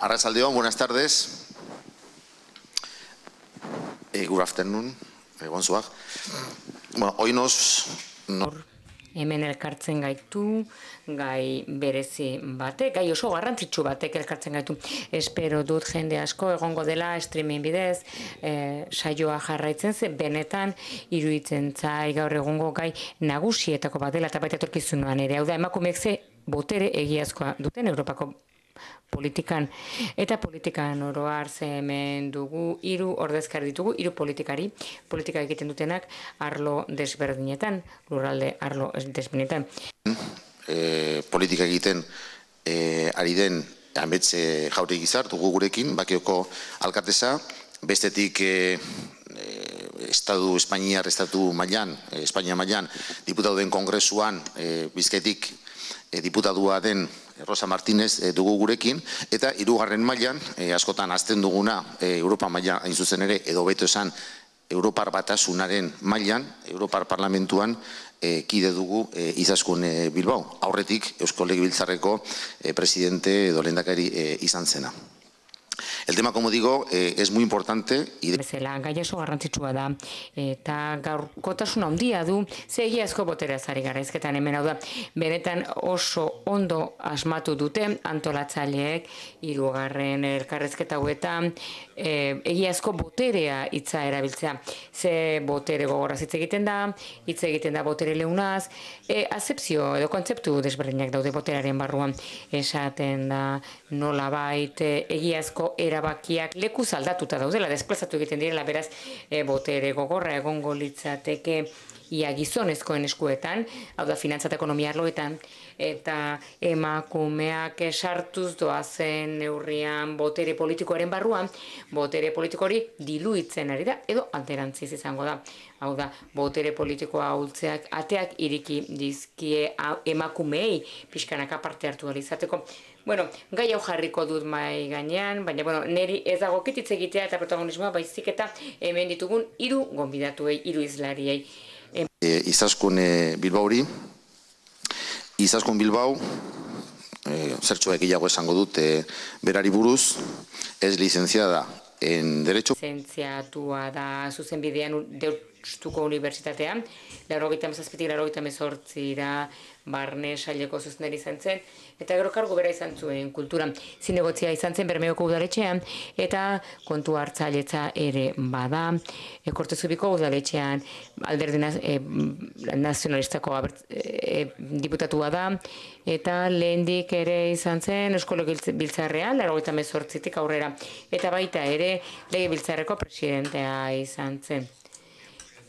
Arratzaldeon, buenas tardes. E, good afternoon, egon eh, zuak. Bueno, No... Hemen elkartzen gaitu, gai berezi batek, gai oso garrantzitsu batek elkartzen gaitu. Espero dut jende asko egongo dela streaming bidez, e, saioa jarraitzen ze benetan iruditzen zai gaur egongo gai nagusietako bat dela eta baita torkizunuan ere. Hau da, emakumeek ze botere egiazkoa duten Europako politikan eta politikan oro har hemen dugu hiru ordezkari ditugu hiru politikari politika egiten dutenak arlo desberdinetan lurralde arlo desberdinetan eh politika egiten e, ari den ametxe jaure gizar dugu gurekin bakioko alkartesa bestetik e, estatu espainia estatu mailan espainia mailan diputatuen kongresuan bizketik e, den Rosa Martínez eh, dugu gurekin, eta irugarren mailan, eh, askotan azten duguna, eh, Europa maila hain zuzen ere, edo beto esan, Europar batasunaren mailan, Europar parlamentuan, kide dugu e, izaskun e, Bilbao. Aurretik, Eusko Legibiltzarreko presidente dolendakari izan zena. El tema, como digo, eh, es muy importante. Y Bezela, gai garrantzitsua da, eta gaur kotasuna handia du, zegi asko boterea zari gara ezketan hemen hau da. Benetan oso ondo asmatu dute antolatzaileek, irugarren elkarrezketa huetan, egiazko eh, boterea hitza erabiltzea. Ze botere gogoraz hitz egiten da, hitz egiten da botere leunaz. e, azepzio edo kontzeptu desberdinak daude boterearen barruan esaten da nola baite egiazko erabakiak leku zaldatuta daudela, desplazatu egiten direla, beraz, e, botere gogorra egongo litzateke ia gizonezkoen eskuetan, hau da, finantzat ekonomia arloetan, eta emakumeak esartuz doazen neurrian botere politikoaren barruan, botere politiko hori diluitzen ari da, edo alterantziz izango da. Hau da, botere politikoa ahultzeak ateak iriki dizkie emakumei pixkanaka parte hartu alizateko. Bueno, gai hau jarriko dut mai gainean, baina bueno, neri ez dago kititz egitea eta protagonismoa baizik eta hemen ditugun hiru gonbidatuei, hiru islariei. E, izaskun e, Bilbauri. Izaskun Bilbao eh zertxo esango dute berari buruz ez lizentziada en derecho licenciatura da zuzenbidean Deustuko Unibertsitatea, laro gita mazazpetik, laro gita mezortzi barne, saileko zuzendari izan zen, eta gero kargo bera izan zuen kultura. Zinegotzia izan zen bermeoko udaletxean, eta kontu hartzailetza ere bada, e, kortezubiko udaletxean alderdi e, nazionalistako e, diputatua da, eta lehendik ere izan zen eskolo biltzarrean, laro gita aurrera, eta baita ere lege biltzarreko presidentea izan zen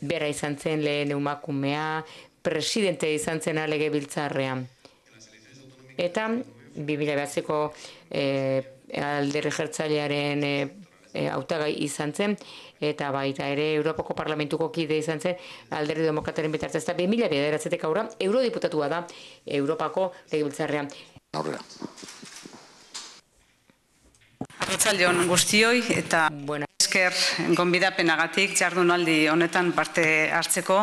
bera izan zen lehen umakumea, presidente izan zen alege biltzarrean. Eta, 2008ko e, eh, jertzailearen e, eh, eh, autagai izan zen, eta baita ere Europako Parlamentuko kide izan zen alderri demokrataren bitartez, eta 2000 bederatzetek aurra, eurodiputatua da Europako legibiltzarrean. Aurrera. Arratxaldion guztioi eta... Buena esker gonbidapenagatik jardunaldi honetan parte hartzeko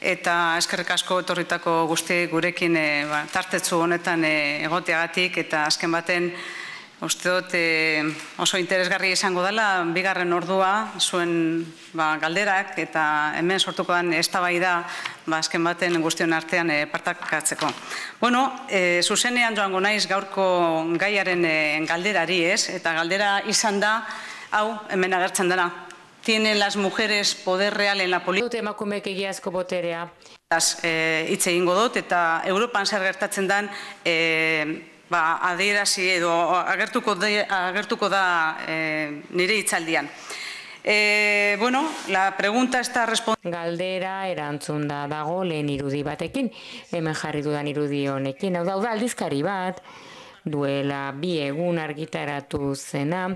eta eskerrik asko etorritako guzti gurekin e, ba, tartetzu honetan e, egoteagatik eta azken baten uste dut eh, oso interesgarri izango dela bigarren ordua zuen ba, galderak eta hemen sortuko den ez da ba, azken baten guztion artean e, partakatzeko. Bueno, zuzenean joango naiz gaurko gaiaren galderari ez eta galdera izan da hau hemen agertzen dena. Tienen las mujeres poder real en la política. Dute emakumeek egiazko boterea. Das, e, eh, ingo dut, eta Europan zer gertatzen den, e, eh, ba, adierazi edo agertuko, agertuko da e, nire itzaldian. bueno, la pregunta esta respondo... Galdera erantzun da dago lehen irudi batekin, hemen jarri dudan irudi honekin, hau da, aldizkari bat duela bi egun argitaratu zena,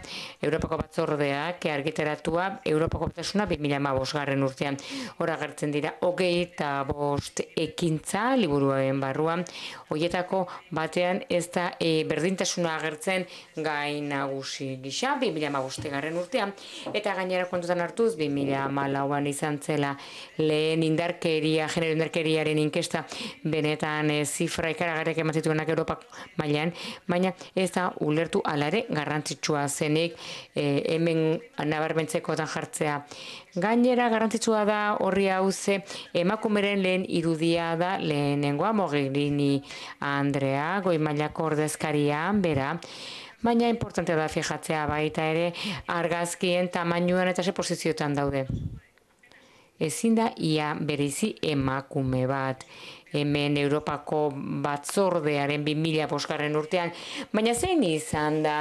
Europako batzordeak argitaratua Europako batasuna 2005 garren urtean. hor agertzen dira, hogei eta bost ekintza, liburuaren barruan, hoietako batean ez da e, berdintasuna agertzen gain nagusi gisa, 2005 garren urtean, eta gainera kontutan hartuz, 2008an izan zela lehen indarkeria, genero indarkeriaren inkesta, benetan e, zifra ikaragarek ematituenak Europak mailean, baina ez da ulertu alare garrantzitsua zenik e, hemen nabarmentzeko da jartzea. Gainera garrantzitsua da horri hau emakumeren lehen irudia da lehenengoa mogelini Andrea, goi mailako ordezkarian bera, baina importante da fijatzea baita ere argazkien tamainuan eta seposizioetan daude. Ezin da ia berizi emakume bat hemen Europako batzordearen 2000 boskarren urtean, baina zein izan da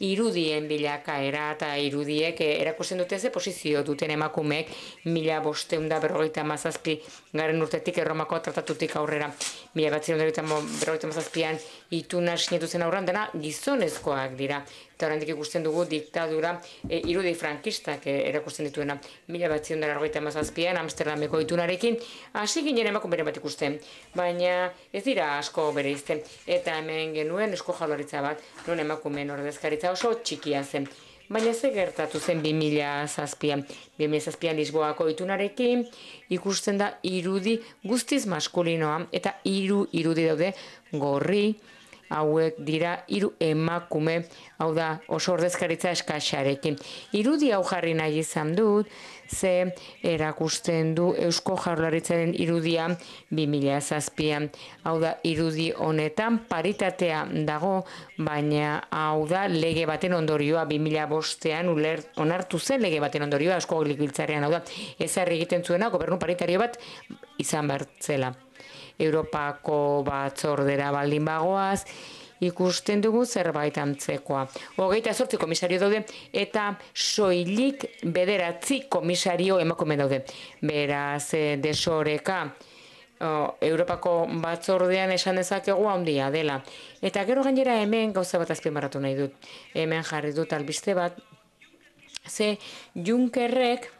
irudien era eta irudiek eh, erakusten dute ze posizio duten emakumeek mila bosteunda berrogeita mazazpi garen urtetik erromako tratatutik aurrera mila batzion berrogeita mazazpian ituna sinatu zen aurran gizonezkoak dira. Eta horrendik ikusten dugu diktadura e, irudi frankistak e, erakusten dituena. Mila bat zion dara argoita mazazpian Amsterdameko itunarekin. hasi ginen emako bere bat ikusten. Baina ez dira asko bere izten. Eta hemen genuen esko jaloritza bat non emakumeen ordezkaritza oso txikia zen. Baina ze gertatu zen 2000 zazpian. 2000 zazpian Lisboako itunarekin ikusten da irudi guztiz maskulinoan, eta iru irudi daude gorri, hauek dira hiru emakume, hau da oso ordezkaritza eskaxarekin. Irudi hau jarri nahi izan dut, ze erakusten du Eusko Jaurlaritzaren irudia 2000 zazpian. Hau da, irudi honetan paritatea dago, baina hau da, lege baten ondorioa 2000 bostean, uler, onartu zen lege baten ondorioa, Eusko Gilegiltzarean, hau da, ezarri egiten zuena, gobernu paritario bat izan bertzela. Europako batzordera baldin bagoaz, ikusten dugu zerbait antzekoa. Hogeita sortzi komisario daude eta soilik bederatzi komisario emakume daude. Beraz, eh, desoreka Europako batzordean esan dezakegu handia dela. Eta gero gainera hemen gauza bat baratu nahi dut. Hemen jarri dut albiste bat. Ze Junkerrek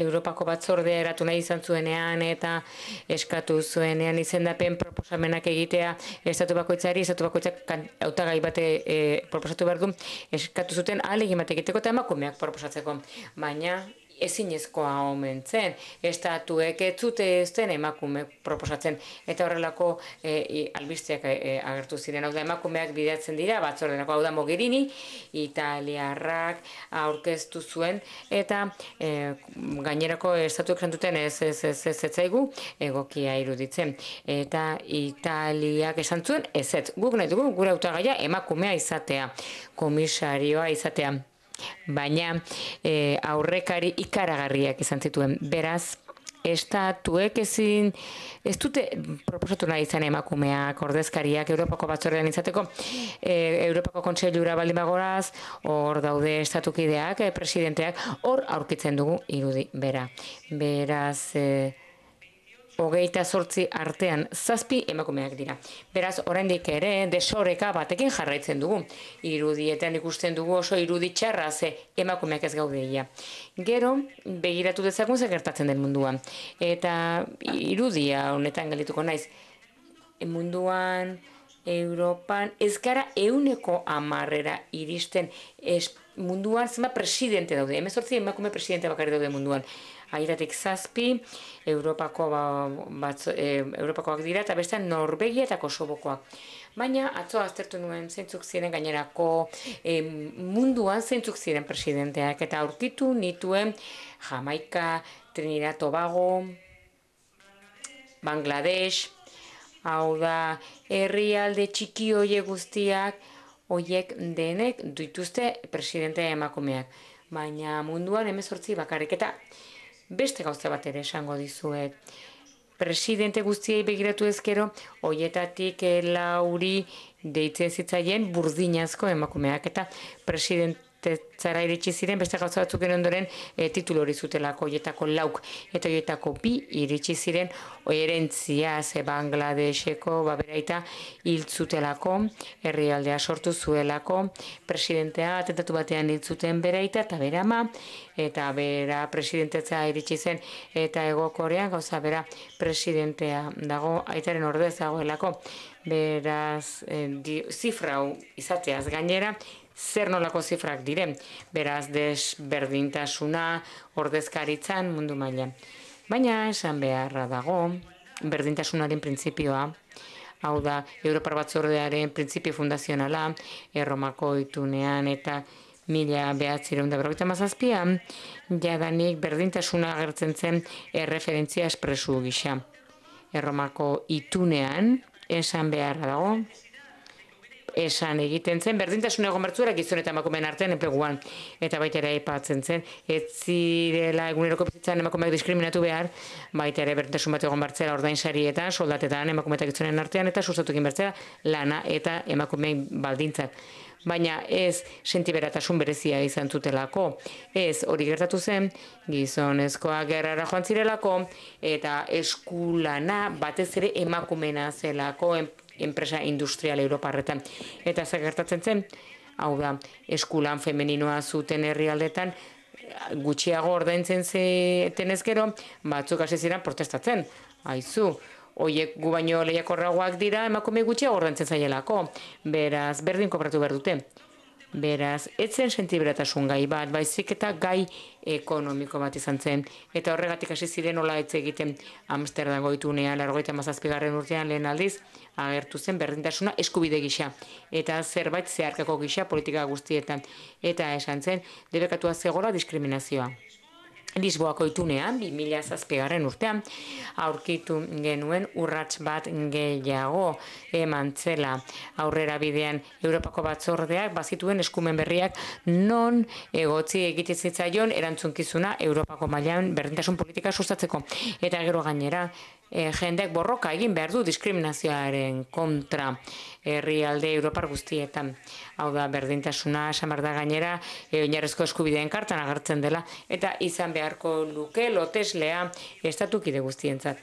Europako batzordea eratu nahi izan zuenean eta eskatu zuenean izendapen proposamenak egitea estatu bakoitzari, estatu bakoitzak autagai bate e, proposatu behar du, eskatu zuten alegin bat eta emakumeak proposatzeko. Baina ezinezkoa omen zen, estatuek ez zute ez zen emakume proposatzen, eta horrelako e, albisteak e, e, agertu ziren, hau emakumeak bideatzen dira, batzordenako hau da Mogherini, italiarrak aurkeztu zuen, eta e, gainerako estatuek zantuten ez ez, ez, ez, ez, zaigu egokia iruditzen, eta italiak esan zuen ez ez, guk nahi dugu gure autagaia emakumea izatea, komisarioa izatea baina e, aurrekari ikaragarriak izan zituen beraz estatuek ezin ez dute proposatu nahi izan emakumeak ordezkariak Europako batzorrean izateko e, Europako kontseilura baldin hor daude estatukideak e, presidenteak hor aurkitzen dugu irudi bera beraz e, hogeita sortzi artean zazpi emakumeak dira. Beraz, oraindik ere, desoreka batekin jarraitzen dugu. Irudietan ikusten dugu oso irudi txarra ze emakumeak ez gaudeia. Gero, begiratu dezagun gertatzen den munduan. Eta irudia honetan galituko naiz. Munduan, Europan, ez gara euneko amarrera iristen. munduan zenba presidente daude, sortzi emakume presidente bakarri daude munduan. Aidatik zazpi, Europako e, Europakoak dira eta bestean Norvegia eta Kosobokoak. Baina atzo aztertu nuen zeintzuk ziren gainerako e, munduan zeintzuk ziren presidenteak eta aurkitu nituen Jamaika, Trinidad Tobago, Bangladesh, hau da herrialde txiki hoie guztiak hoiek denek dituzte presidentea emakumeak. Baina munduan 18 bakarrik eta beste gauza bat ere esango dizuet. Presidente guztiei begiratu ezkero, hoietatik eh, lauri deitzen zitzaien burdinazko emakumeak eta presidente zara iritsi ziren, beste gauza batzuk ginen ondoren e, titulu hori zutelako hoietako lauk eta hoietako bi iritsi ziren oherentzia ze Bangladesheko baberaita hiltzutelako herrialdea sortu zuelako presidentea atentatu batean hiltzuten beraita eta berama eta bera presidentetza iritsi zen eta ego korean gauza bera presidentea dago aitaren ordez dagoelako beraz e, di, zifrau izateaz gainera zer nolako zifrak diren, beraz desberdintasuna ordezkaritzan mundu mailan. Baina esan beharra dago, berdintasunaren printzipioa, hau da, Europar Batzordearen printzipio fundazionala, erromako itunean eta mila behatzireun da berroita mazazpian, jadanik berdintasuna agertzen zen erreferentzia espresu gisa. Erromako itunean, esan beharra dago, esan egiten zen, berdintasun egon bertzuera gizon eta emakumeen artean enpleguan eta baita ere aipatzen zen. Ez zirela eguneroko bizitzan emakumeak diskriminatu behar, baita ere berdintasun bat egon bertzera ordain eta soldatetan emakumeak eta artean eta sustatukin bertzea lana eta emakumeen baldintzak baina ez sentiberatasun berezia izan zutelako. Ez hori gertatu zen, gizonezkoa gerrara joan zirelako, eta eskulana batez ere emakumena zelako, enpresa industrial Europarretan. Eta zer gertatzen zen, hau da, eskulan femeninoa zuten herrialdetan, gutxiago ordaintzen zeten ezkero, batzuk hasi ziren protestatzen. Haizu, hoiek gu baino lehiakorragoak dira emakume gutxiago ordaintzen zaielako. Beraz, berdin kopratu behar dute, Beraz, etzen sentibretasun gai bat, baizik eta gai ekonomiko bat izan zen. Eta horregatik hasi ziren nola etze egiten Amsterdam goitunea, largoita mazazpigarren urtean lehen aldiz, agertu zen berdintasuna eskubide gisa. Eta zerbait zeharkako gisa politika guztietan. Eta esan zen, debekatua zegola diskriminazioa. Lisboako itunean, 2000 zazpigarren urtean, aurkitu genuen urrats bat gehiago eman zela. Aurrera bidean, Europako batzordeak bazituen eskumen berriak non egotzi egitezitzaion erantzunkizuna Europako mailan berdintasun politika sustatzeko. Eta gero gainera, e, jendeak borroka egin behar du diskriminazioaren kontra herrialde Europar guztietan. Hau da, berdintasuna, samar da gainera, e, eh, oinarrezko eskubideen kartan agertzen dela, eta izan beharko luke loteslea estatukide guztientzat.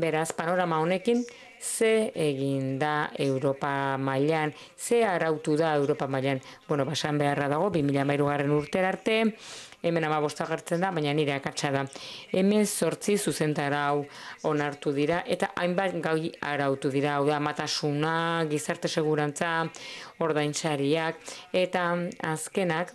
Beraz, panorama honekin, ze egin da Europa mailan, ze arautu da Europa mailan. Bueno, basan beharra dago, 2000 garen urter arte, hemen ama da, baina nire akatsa da. Hemen sortzi zuzentara hau onartu dira, eta hainbat gai arautu dira, hau da, matasuna, gizarte segurantza, ordaintzariak, eta azkenak,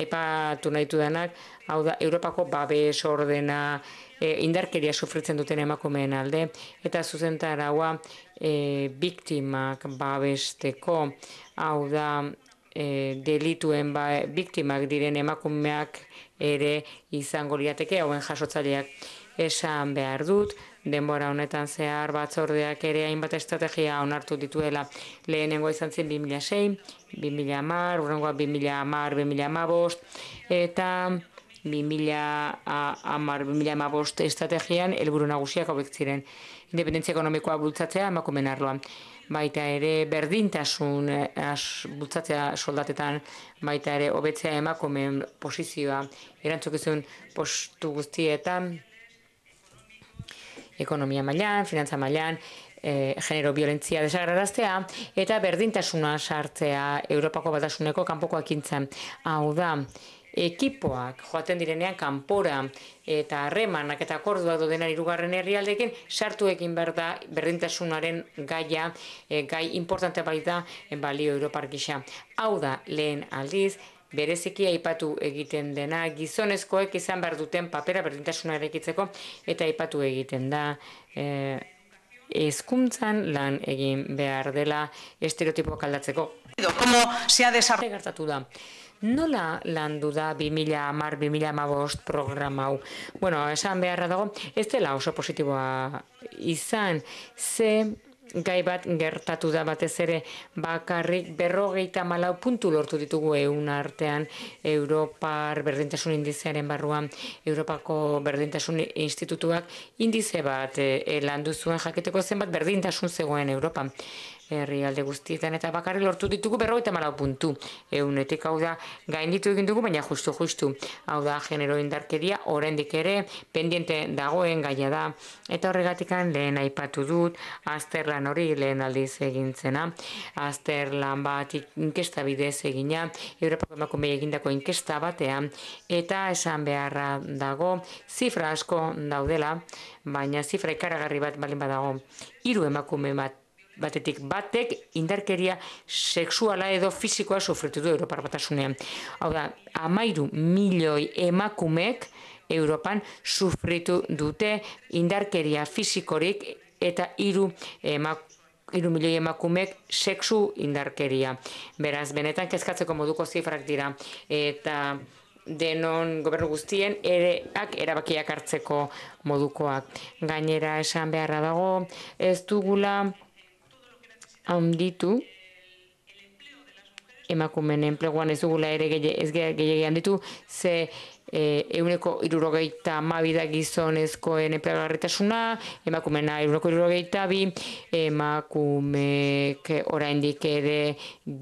aipatu tunaitu denak, hau da, Europako babes ordena, e, indarkeria sufritzen duten emakumeen alde, eta zuzentara hua e, biktimak babesteko, hau da, e, delituen ba, biktimak diren emakumeak ere izango liateke hauen jasotzaileak esan behar dut, denbora honetan zehar batzordeak ere hainbat estrategia onartu dituela lehenengo izan zen 2006, 2010, urrengoa 2010, 2010, eta 2010, 2010, estrategian helburu nagusiak hau ziren Independentzia ekonomikoa bultzatzea emakumen arloan baita ere berdintasun eh, as, bultzatzea soldatetan, baita ere hobetzea emakumeen posizioa, erantzukizun postu guztietan, ekonomia mailan, finantza mailan, e, genero violentzia desagraraztea eta berdintasuna sartzea Europako batasuneko kanpoko ekintzen. Hau da, ekipoak joaten direnean kanpora eta harremanak eta akordua du dena irugarren herrialdekin, sartu egin behar berdintasunaren gaia, e, gai importante bai da, e, balio Europar gisa. Hau da, lehen aldiz, bereziki aipatu egiten dena, gizonezkoek izan behar duten papera berdintasuna egitzeko, eta aipatu egiten da, e, lan egin behar dela estereotipoak aldatzeko. Como se ha desarrollado nola landu da 2000-2005 programa hau? Bueno, esan beharra dago, ez dela oso positiboa izan, ze gai bat gertatu da batez ere bakarrik berrogeita malau puntu lortu ditugu egun artean Europar Berdintasun Indizearen barruan, Europako Berdintasun Institutuak indize bat landuzuen eh, landu zuen jaketeko zenbat berdintasun zegoen Europan alde guztietan eta bakarri lortu ditugu berrogeita malau puntu. Eunetik hau da gainditu egin dugu, baina justu justu. Hau da genero indarkeria oraindik ere pendiente dagoen gaia da. Eta horregatikan lehen aipatu dut, azterlan hori lehen aldiz egin zena. Azterlan bat inkesta bidez egina, Europako emakume egindako inkesta batean. Eta esan beharra dago, zifra asko daudela, baina zifra ikaragarri bat balin badago. Iru emakume bat batetik batek indarkeria sexuala edo fizikoa sufritu du Europar batasunean. Hau da, amairu milioi emakumeek Europan sufritu dute indarkeria fisikorik eta iru emakumeek milioi emakumeek sexu indarkeria. Beraz, benetan kezkatzeko moduko zifrak dira. Eta denon gobernu guztien ereak erabakiak hartzeko modukoak. Gainera esan beharra dago, ez dugula handitu emakumeen enpleguan ez dugula ere ez gehiagia ditu, ze e, eh, euneko irurogeita mabida gizonezkoen enplegarritasuna, emakumena euneko irurogeita bi, emakumeek oraindik ere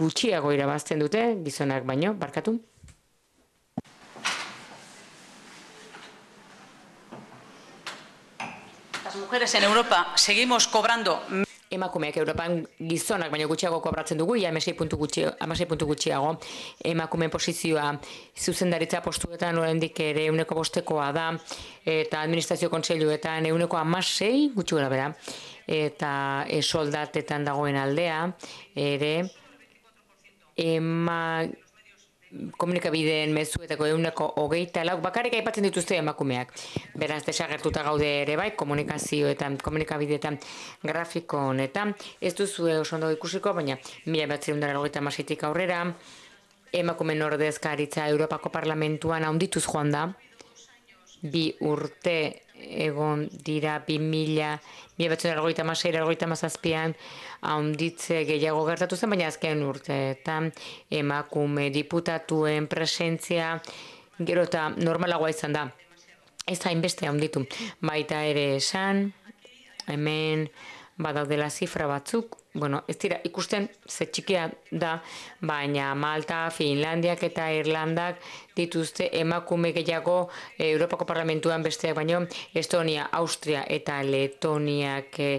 gutxiago irabazten dute gizonak baino, barkatu. Las mujeres en Europa seguimos cobrando emakumeak Europan gizonak baino gutxiago kobratzen dugu, ja amasei puntu, gutxi, puntu gutxiago emakumeen posizioa zuzendaritza postuetan oraindik ere euneko bostekoa da, eta administrazio kontseiluetan euneko amasei gutxi gara bera, eta e, soldatetan dagoen aldea ere, ema, komunikabideen mezuetako eguneko hogeita lau, bakarrik aipatzen dituzte emakumeak. Beraz, desagertuta gaude ere bai, komunikazioetan komunikabideetan grafiko honetan. Ez duzu eh, osondo ikusiko, baina mila bat zirundara masitik aurrera, emakumeen ordezkaritza Europako Parlamentuan haundituz joan da, bi urte egon dira bi mila, mi batzen ergoita masei, ergoita mazazpian, haunditze gehiago gertatu zen, baina azken urteetan emakume diputatuen presentzia, gero eta normalagoa izan da. Ez da, inbeste haunditu. Baita ere esan, hemen badaudela zifra batzuk, bueno, ez dira ikusten ze txikia da, baina Malta, Finlandiak eta Irlandak dituzte emakume gehiago eh, Europako Parlamentuan beste baino Estonia, Austria eta Letoniak eh,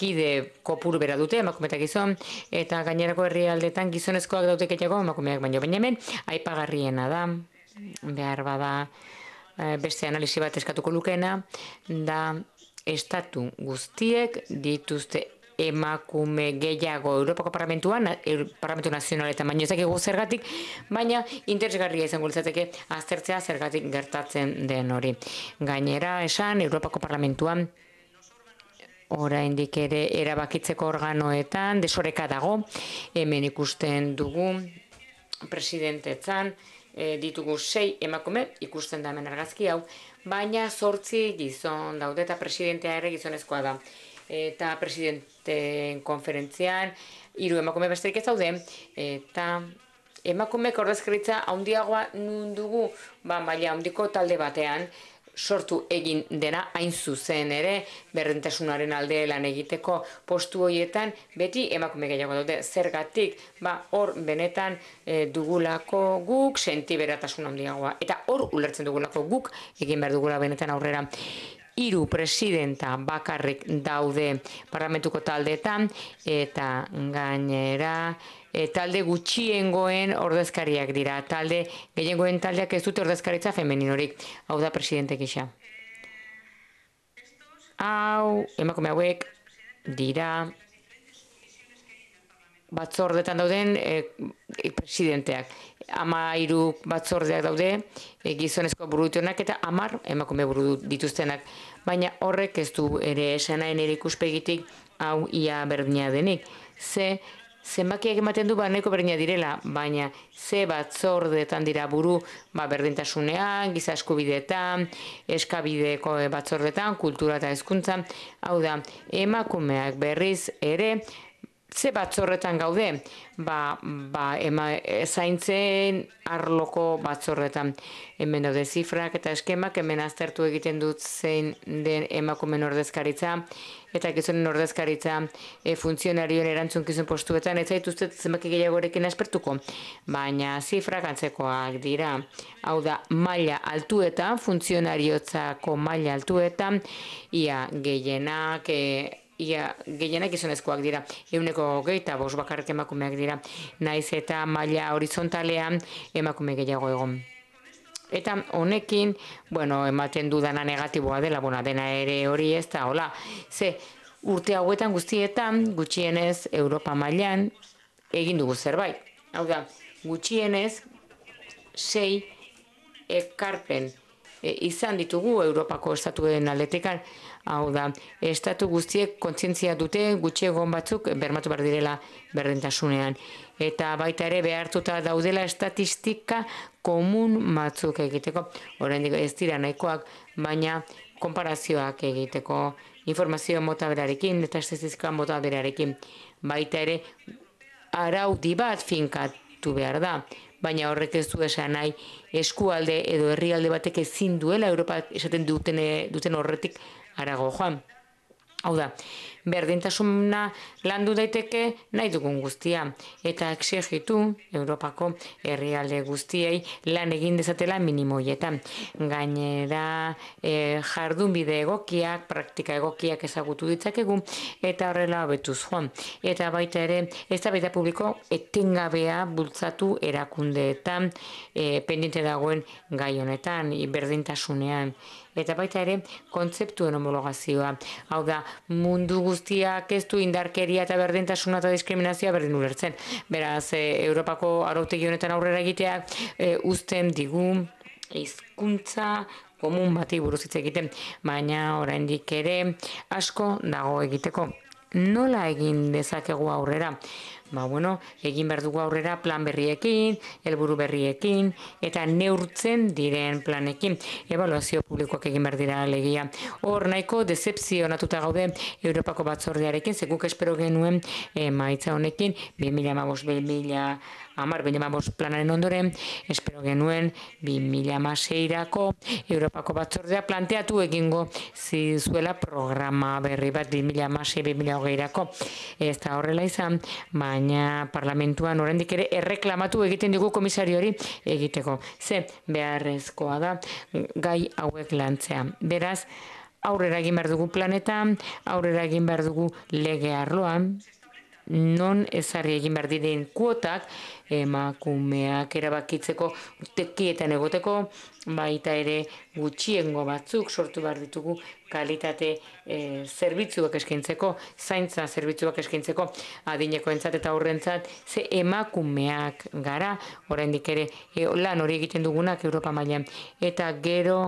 kide kopuru bera dute emakumeta gizon eta gainerako herri herrialdetan gizonezkoak daute gehiago emakumeak baino baina hemen aipagarriena da behar bada eh, beste analisi bat eskatuko lukena da estatu guztiek dituzte emakume gehiago Europako Parlamentuan, Parlamentu Nazionaletan, baina ez zergatik, baina interesgarria izango litzateke aztertzea zergatik gertatzen den hori. Gainera, esan, Europako Parlamentuan, oraindik ere erabakitzeko organoetan, desoreka dago, hemen ikusten dugu, presidentetzan, e, ditugu sei emakume, ikusten da hemen argazki hau, baina sortzi gizon daude eta presidentea ere gizonezkoa da eta presidenten konferentzian, hiru emakume besterik ez daude, eta emakumeek ordezkaritza handiagoa nun dugu, ba maila handiko talde batean sortu egin dena hain zuzen ere berrentasunaren alde lan egiteko postu hoietan beti emakume gehiago daude zergatik ba hor benetan eh, dugulako guk sentiberatasun handiagoa eta hor ulertzen dugulako guk egin behar dugula benetan aurrera hiru presidenta bakarrik daude parlamentuko taldeetan eta gainera e, talde gutxiengoen ordezkariak dira. Talde gehiengoen taldeak ez dute ordezkaritza femeninorik. Hau da presidente gisa. Hau, emakume hauek dira batzordetan dauden e, presidenteak. Ama iru batzordeak daude, e, gizonezko eta amar emakume buru dituztenak baina horrek ez du ere esan nahi ikuspegitik hau ia berdina denik. Ze, zenbakiak ematen du baneko berdina direla, baina ze batzordetan dira buru ba, berdintasunean, giza eskubidetan, eskabideko eh, batzordetan, kultura eta hezkuntza hau da, emakumeak berriz ere, ze batzorretan gaude, ba, ba, ema, zaintzen arloko batzorretan. Hemen daude zifrak eta eskemak, hemen aztertu egiten dut zein den emakumen ordezkaritza, eta gizonen ordezkaritza e, funtzionarioen gizon postuetan, ez zaituzte zemaki gehiagorekin aspertuko, baina zifrak antzekoak dira. Hau da, maila altuetan, funtzionariotzako maila altuetan, ia gehienak, e, ia gehienak izonezkoak dira. Euneko geita bos bakarrik emakumeak dira. Naiz eta maila horizontalean emakume gehiago egon. Eta honekin, bueno, ematen dudana negatiboa dela, bona dena ere hori ez da, hola. Ze, urte hauetan guztietan, gutxienez, Europa mailan egin dugu zerbait. Hau da, gutxienez, sei ekarpen eh, izan ditugu Europako estatuen aldetekan, hau da, estatu guztiek kontzientzia dute gutxe egon batzuk bermatu berdirela direla berdintasunean. Eta baita ere behartuta daudela estatistika komun batzuk egiteko, horren ez dira nahikoak, baina konparazioak egiteko informazio motaberarekin eta estatistika mota Baita ere araudi bat finkatu behar da. Baina horrek ez du esan nahi eskualde edo herrialde batek ezin duela Europa esaten duten, duten horretik arago joan. Hau da, berdintasuna landu daiteke nahi dugun guztia eta exigitu Europako herrialde guztiei lan egin dezatela minimoietan. Gainera, e, eh, jardun bide egokiak, praktika egokiak ezagutu ditzakegu eta horrela betuz joan. Eta baita ere, ez da baita publiko etengabea bultzatu erakundeetan e, pendiente dagoen gai honetan berdintasunean eta baita ere kontzeptuen homologazioa. Hau da, mundu guztiak ez du indarkeria eta berdintasuna eta diskriminazioa berdin ulertzen. Beraz, e, Europako arautegi honetan aurrera egiteak e, uzten digun hizkuntza komun bati buruz egiten, baina oraindik ere asko dago egiteko. Nola egin dezakegu aurrera? ba, bueno, egin behar dugu aurrera plan berriekin, helburu berriekin, eta neurtzen diren planekin. Evaluazio publikoak egin behar dira alegia. Hor naiko decepzio natuta gaude Europako batzordearekin, zekuk espero genuen e, eh, maitza honekin, 2005-2005, Amar, bine planaren ondoren, espero genuen 2006-ako Europako batzordea planteatu egingo zizuela programa berri bat 2006 2008 hogeirako. Ez da horrela izan, baina baina parlamentuan oraindik ere erreklamatu egiten dugu komisari hori egiteko. Ze beharrezkoa da gai hauek lantzea. Beraz, aurrera egin behar dugu planetan, aurrera egin behar dugu lege arloan non ezarri egin behar diren kuotak emakumeak erabakitzeko tekietan egoteko baita ere gutxiengo batzuk sortu behar ditugu kalitate e, zerbitzuak eskaintzeko zaintza zerbitzuak eskaintzeko adineko entzat eta horrentzat ze emakumeak gara oraindik ere eh, lan hori egiten dugunak Europa mailan eta gero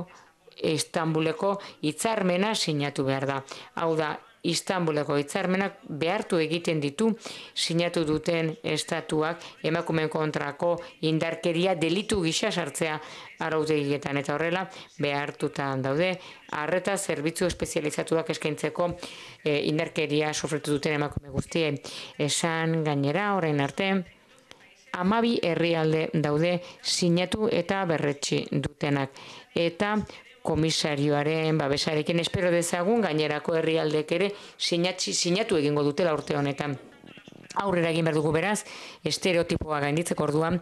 Estambuleko hitzarmena sinatu behar da. Hau da Istanbuleko itzarmenak behartu egiten ditu sinatu duten estatuak emakumeen kontrako indarkeria delitu gisa sartzea arautegietan eta horrela behartuta daude harreta zerbitzu espezializatuak eskaintzeko eh, indarkeria sofretu duten emakume guztie esan gainera orain arte amabi herrialde daude sinatu eta berretxi dutenak eta komisarioaren babesarekin espero dezagun gainerako herrialdek ere sinatzi sinatu egingo dutela urte honetan aurrera egin behar dugu beraz, estereotipoa gainditzeko orduan,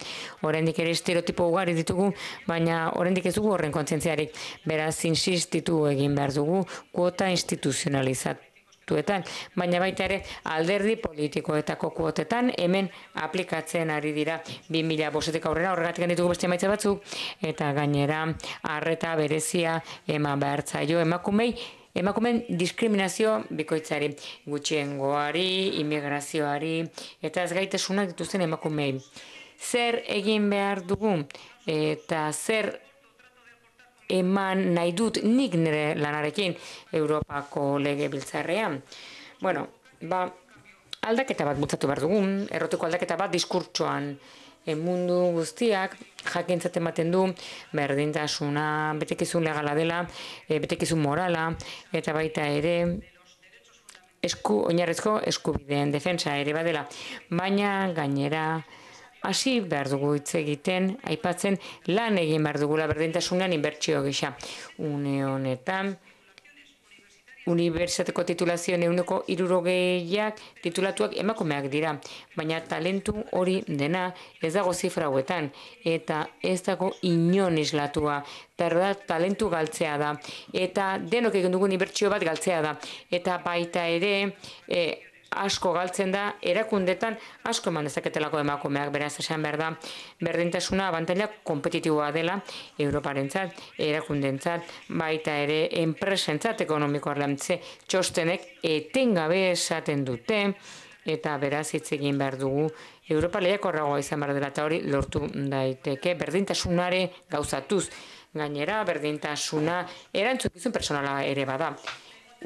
oraindik ere estereotipo ugari ditugu, baina oraindik ez dugu horren kontzientziarik, beraz, insistitu egin behar dugu, kuota instituzionalizat, postuetan, baina baita ere alderdi politikoetako kuotetan hemen aplikatzen ari dira 2000 bosetek aurrera horregatik ditugu beste maitza batzuk eta gainera arreta berezia eman behartzaio emakumei emakumen diskriminazio bikoitzari, gutxiengoari, immigrazioari eta ez gaitasunak dituzten emakumei. Zer egin behar dugu eta zer eman nahi dut nik nire lanarekin Europako lege biltzarrean. Bueno, ba, aldaketa bat bultzatu behar dugun, erroteko aldaketa bat diskurtsoan e mundu guztiak jakintzat ematen du berdintasuna, betekizun legala dela, e, betekizun morala, eta baita ere esku, oinarrezko eskubideen defensa ere badela. Baina gainera, hasi behar dugu hitz egiten, aipatzen lan egin behar dugula berdintasunean inbertsio gisa. Une honetan, unibertsiateko titulazio neuneko irurogeiak titulatuak emakumeak dira, baina talentu hori dena ez dago zifra huetan, eta ez dago inon izlatua, talentu galtzea da, eta denok egin dugu unibertsio bat galtzea da, eta baita ere, eh, asko galtzen da, erakundetan asko eman dezaketelako emakumeak, beraz, esan behar da, berdintasuna abantaila kompetitiboa dela, Europaren zat, erakunden baita ere, enpresen zat, ekonomiko arlantze, txostenek, etengabe esaten dute, eta beraz, hitz egin behar dugu, Europa lehiak izan behar dela, eta hori lortu daiteke, berdintasunare gauzatuz, gainera, berdintasuna, erantzukizun personala ere bada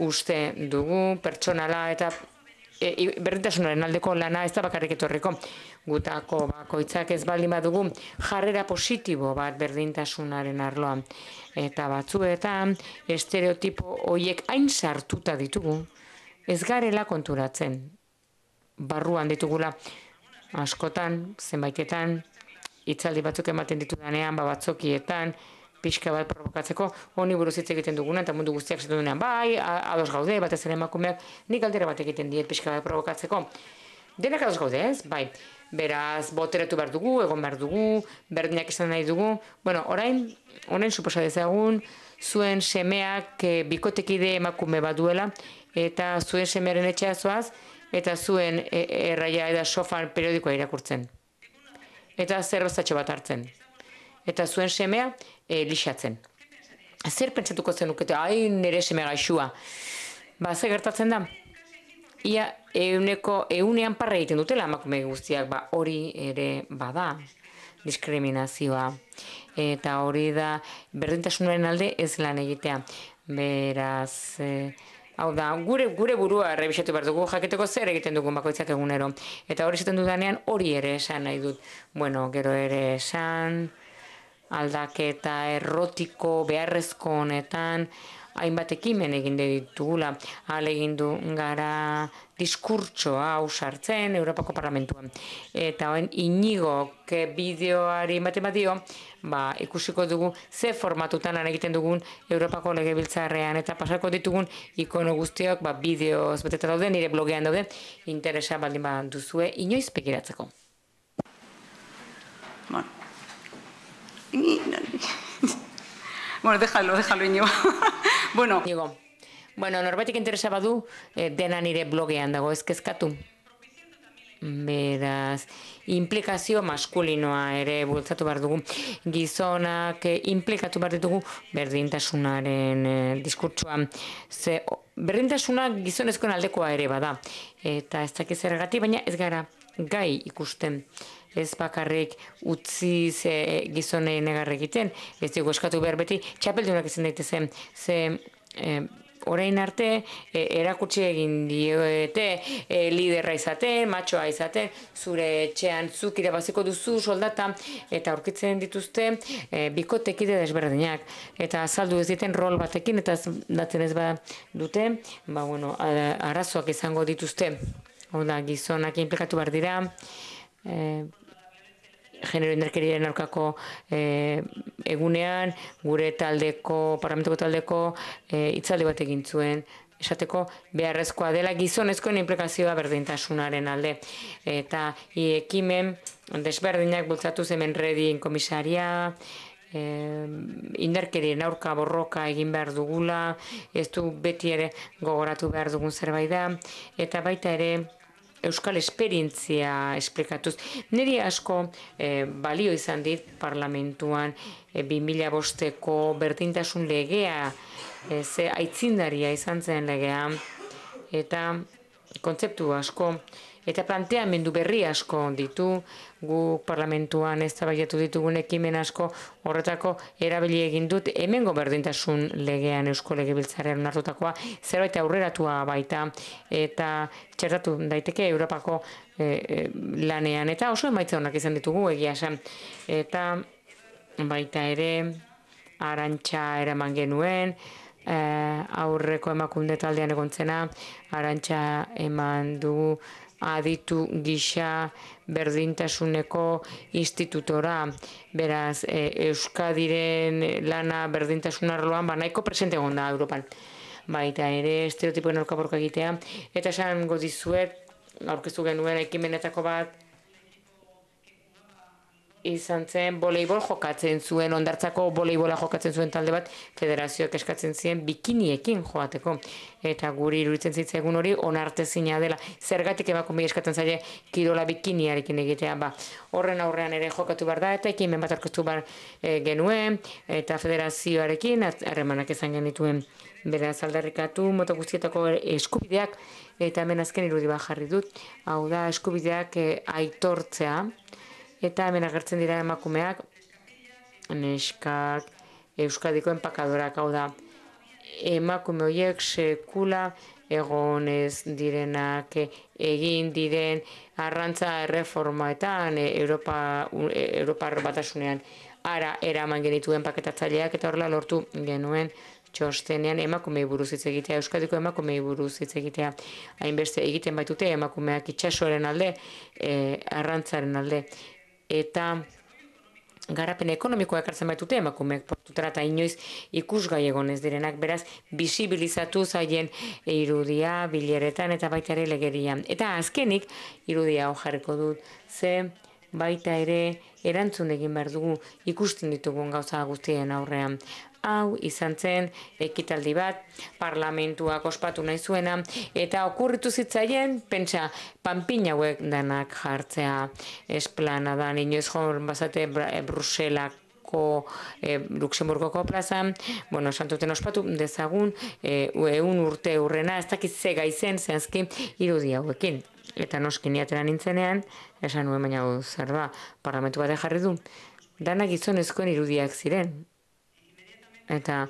uste dugu pertsonala eta E, berdintasunaren aldeko lana ez da bakarrik etorriko. Gutako bakoitzak ez baldin badugu jarrera positibo bat berdintasunaren arloan. Eta batzuetan estereotipo hoiek hain sartuta ditugu, ez garela konturatzen. Barruan ditugula askotan, zenbaitetan, itzaldi batzuk ematen ditudanean, babatzokietan, batzokietan, pixka bat provokatzeko, honi buruz hitz egiten duguna, eta mundu guztiak zitu dunean bai, ados gaude, batez ere emakumeak, nik aldera bat egiten diet pixka bat provokatzeko. Denak ados gaude ez, bai, beraz, boteratu behar dugu, egon behar dugu, berdinak izan nahi dugu, bueno, orain, honen suposa dezagun, zuen semeak eh, bikotekide emakume bat duela, eta zuen semearen etxeazoaz, eta zuen eh, erraia eda sofan periodikoa irakurtzen. Eta zer bat hartzen eta zuen semea e, lixatzen. Zer pentsatuko zenukete, ai nire semea gaixua. Ba, ze gertatzen da? Ia, euneko, eunean parra egiten dutela emakume guztiak, ba, hori ere bada diskriminazioa. Eta hori da, berdintasunaren alde ez lan egitea. Beraz, eh, hau da, gure, gure burua errebisatu behar dugu, jaketeko zer egiten dugu bakoitzak egunero. Eta hori zaten dudanean, hori ere esan nahi dut. Bueno, gero ere esan aldaketa errotiko beharrezko honetan hainbat ekimen egin ditugula alegindu gara diskurtsoa usartzen Europako Parlamentuan eta hoen inigo bideoari matematiko ba ikusiko dugu ze formatutan lan egiten dugun Europako Legebiltzarrean eta pasako ditugun ikono guztiak ba bideoz beteta daude nire blogean daude interesa baldin duzue inoiz pekiratzeko Man bueno, déjalo, déjalo, Inigo. bueno. Inigo, bueno, norbaitik interesa badu, eh, dena nire blogean dago, ezkezkatu. Beraz, implikazio maskulinoa ere bultzatu behar dugu. Gizonak eh, implikatu behar ditugu berdintasunaren eh, berdintasuna gizonezkoen aldekoa ere bada. Eta ez dakiz gati, baina ez gara gai ikusten ez bakarrik utzi ze gizonei negar egiten, ez dugu eskatu behar beti, txapeldunak izan daite ze eh, orein arte eh, erakutsi egin diete eh, liderra izaten, matxoa izaten, zure etxean zuk irabaziko duzu soldata eta aurkitzen dituzte e, bikotekide desberdinak eta azaldu ez diten rol batekin eta datzen ez bad dute, ba bueno, arazoak izango dituzte. Hau da gizonak inplikatu bar dira genero indarkerien aurkako e, egunean, gure taldeko, parlamentuko taldeko e, bat egin zuen, esateko beharrezkoa dela gizonezkoen implikazioa berdintasunaren alde. Eta ekimen desberdinak bultzatu hemen redin komisaria, e, indarkerien aurka borroka egin behar dugula, ez du beti ere gogoratu behar dugun zerbait da, eta baita ere euskal esperientzia esplikatuz. Niri asko eh, balio izan dit parlamentuan e, 2005 bertintasun berdintasun legea, eh, ze aitzindaria izan zen legea, eta kontzeptu asko, eta planteamendu mendu berri asko ditu, gu parlamentuan ez da baiatu ditugun ekimen asko horretako erabili egin dut hemengo berdintasun legean eusko legebiltzarean onartutakoa zerbait aurreratua baita eta txertatu daiteke Europako eh, eh, lanean eta oso emaitza onak izan ditugu egia esan eta baita ere arantxa eraman genuen eh, aurreko emakunde taldean egontzena arantxa eman dugu aditu gisa berdintasuneko institutora beraz e, euskadiren lana berdintasun arloan ba nahiko presente egonda Europan baita ere estereotipoen aurka egitea eta esan godizuet aurkeztu genuen ekimenetako bat izan zen voleibol jokatzen zuen, ondartzako voleibola jokatzen zuen talde bat, federazioak eskatzen zien bikiniekin joateko. Eta guri iruditzen zitzaigun hori onarte zina dela. Zergatik emakume eskatzen zaile kirola bikiniarekin egitea. Ba, horren aurrean ere jokatu bar da, eta ekin menbat arkoztu bar eh, genuen, eta federazioarekin, harremanak ezan genituen beraz aldarrikatu mota guztietako eskubideak eta hemen azken irudi jarri dut hau da eskubideak eh, aitortzea eta hemen agertzen dira emakumeak, neskak, euskadiko enpakadorak hau da. Emakume horiek sekula egonez direnak egin diren arrantza erreformaetan eta Europa, e, Europa batasunean ara eraman genituen paketatzaileak eta horrela lortu genuen txostenean emakumei buruz hitz egitea, Euskadiko emakume buruz hitz egitea, hainbeste egiten baitute emakumeak itsasoaren alde, e, arrantzaren alde eta garapen ekonomikoa ekartzen baitute emakumeek portutara eta inoiz ikusgai egon ez direnak, beraz, bisibilizatu zaien irudia bilieretan eta baita ere legerian. Eta azkenik irudia hojarriko dut, ze baita ere erantzun egin behar dugu ikusten ditugun gauza guztien aurrean hau izan zen ekitaldi bat parlamentuak ospatu nahi zuena eta okurritu zitzaien pentsa panpin hauek danak jartzea esplanadan inoiz joan bazate eh, Bruselak eh, Luxemburgoko plazan, bueno, santuten ospatu dezagun, e, urte urrena, ez dakit ze gaizen, zehazki, irudi hauekin. Eta noski niatera nintzenean, esan nuen baina zer da, parlamentu bat jarri du. danak gizonezkoen irudiak ziren, Eta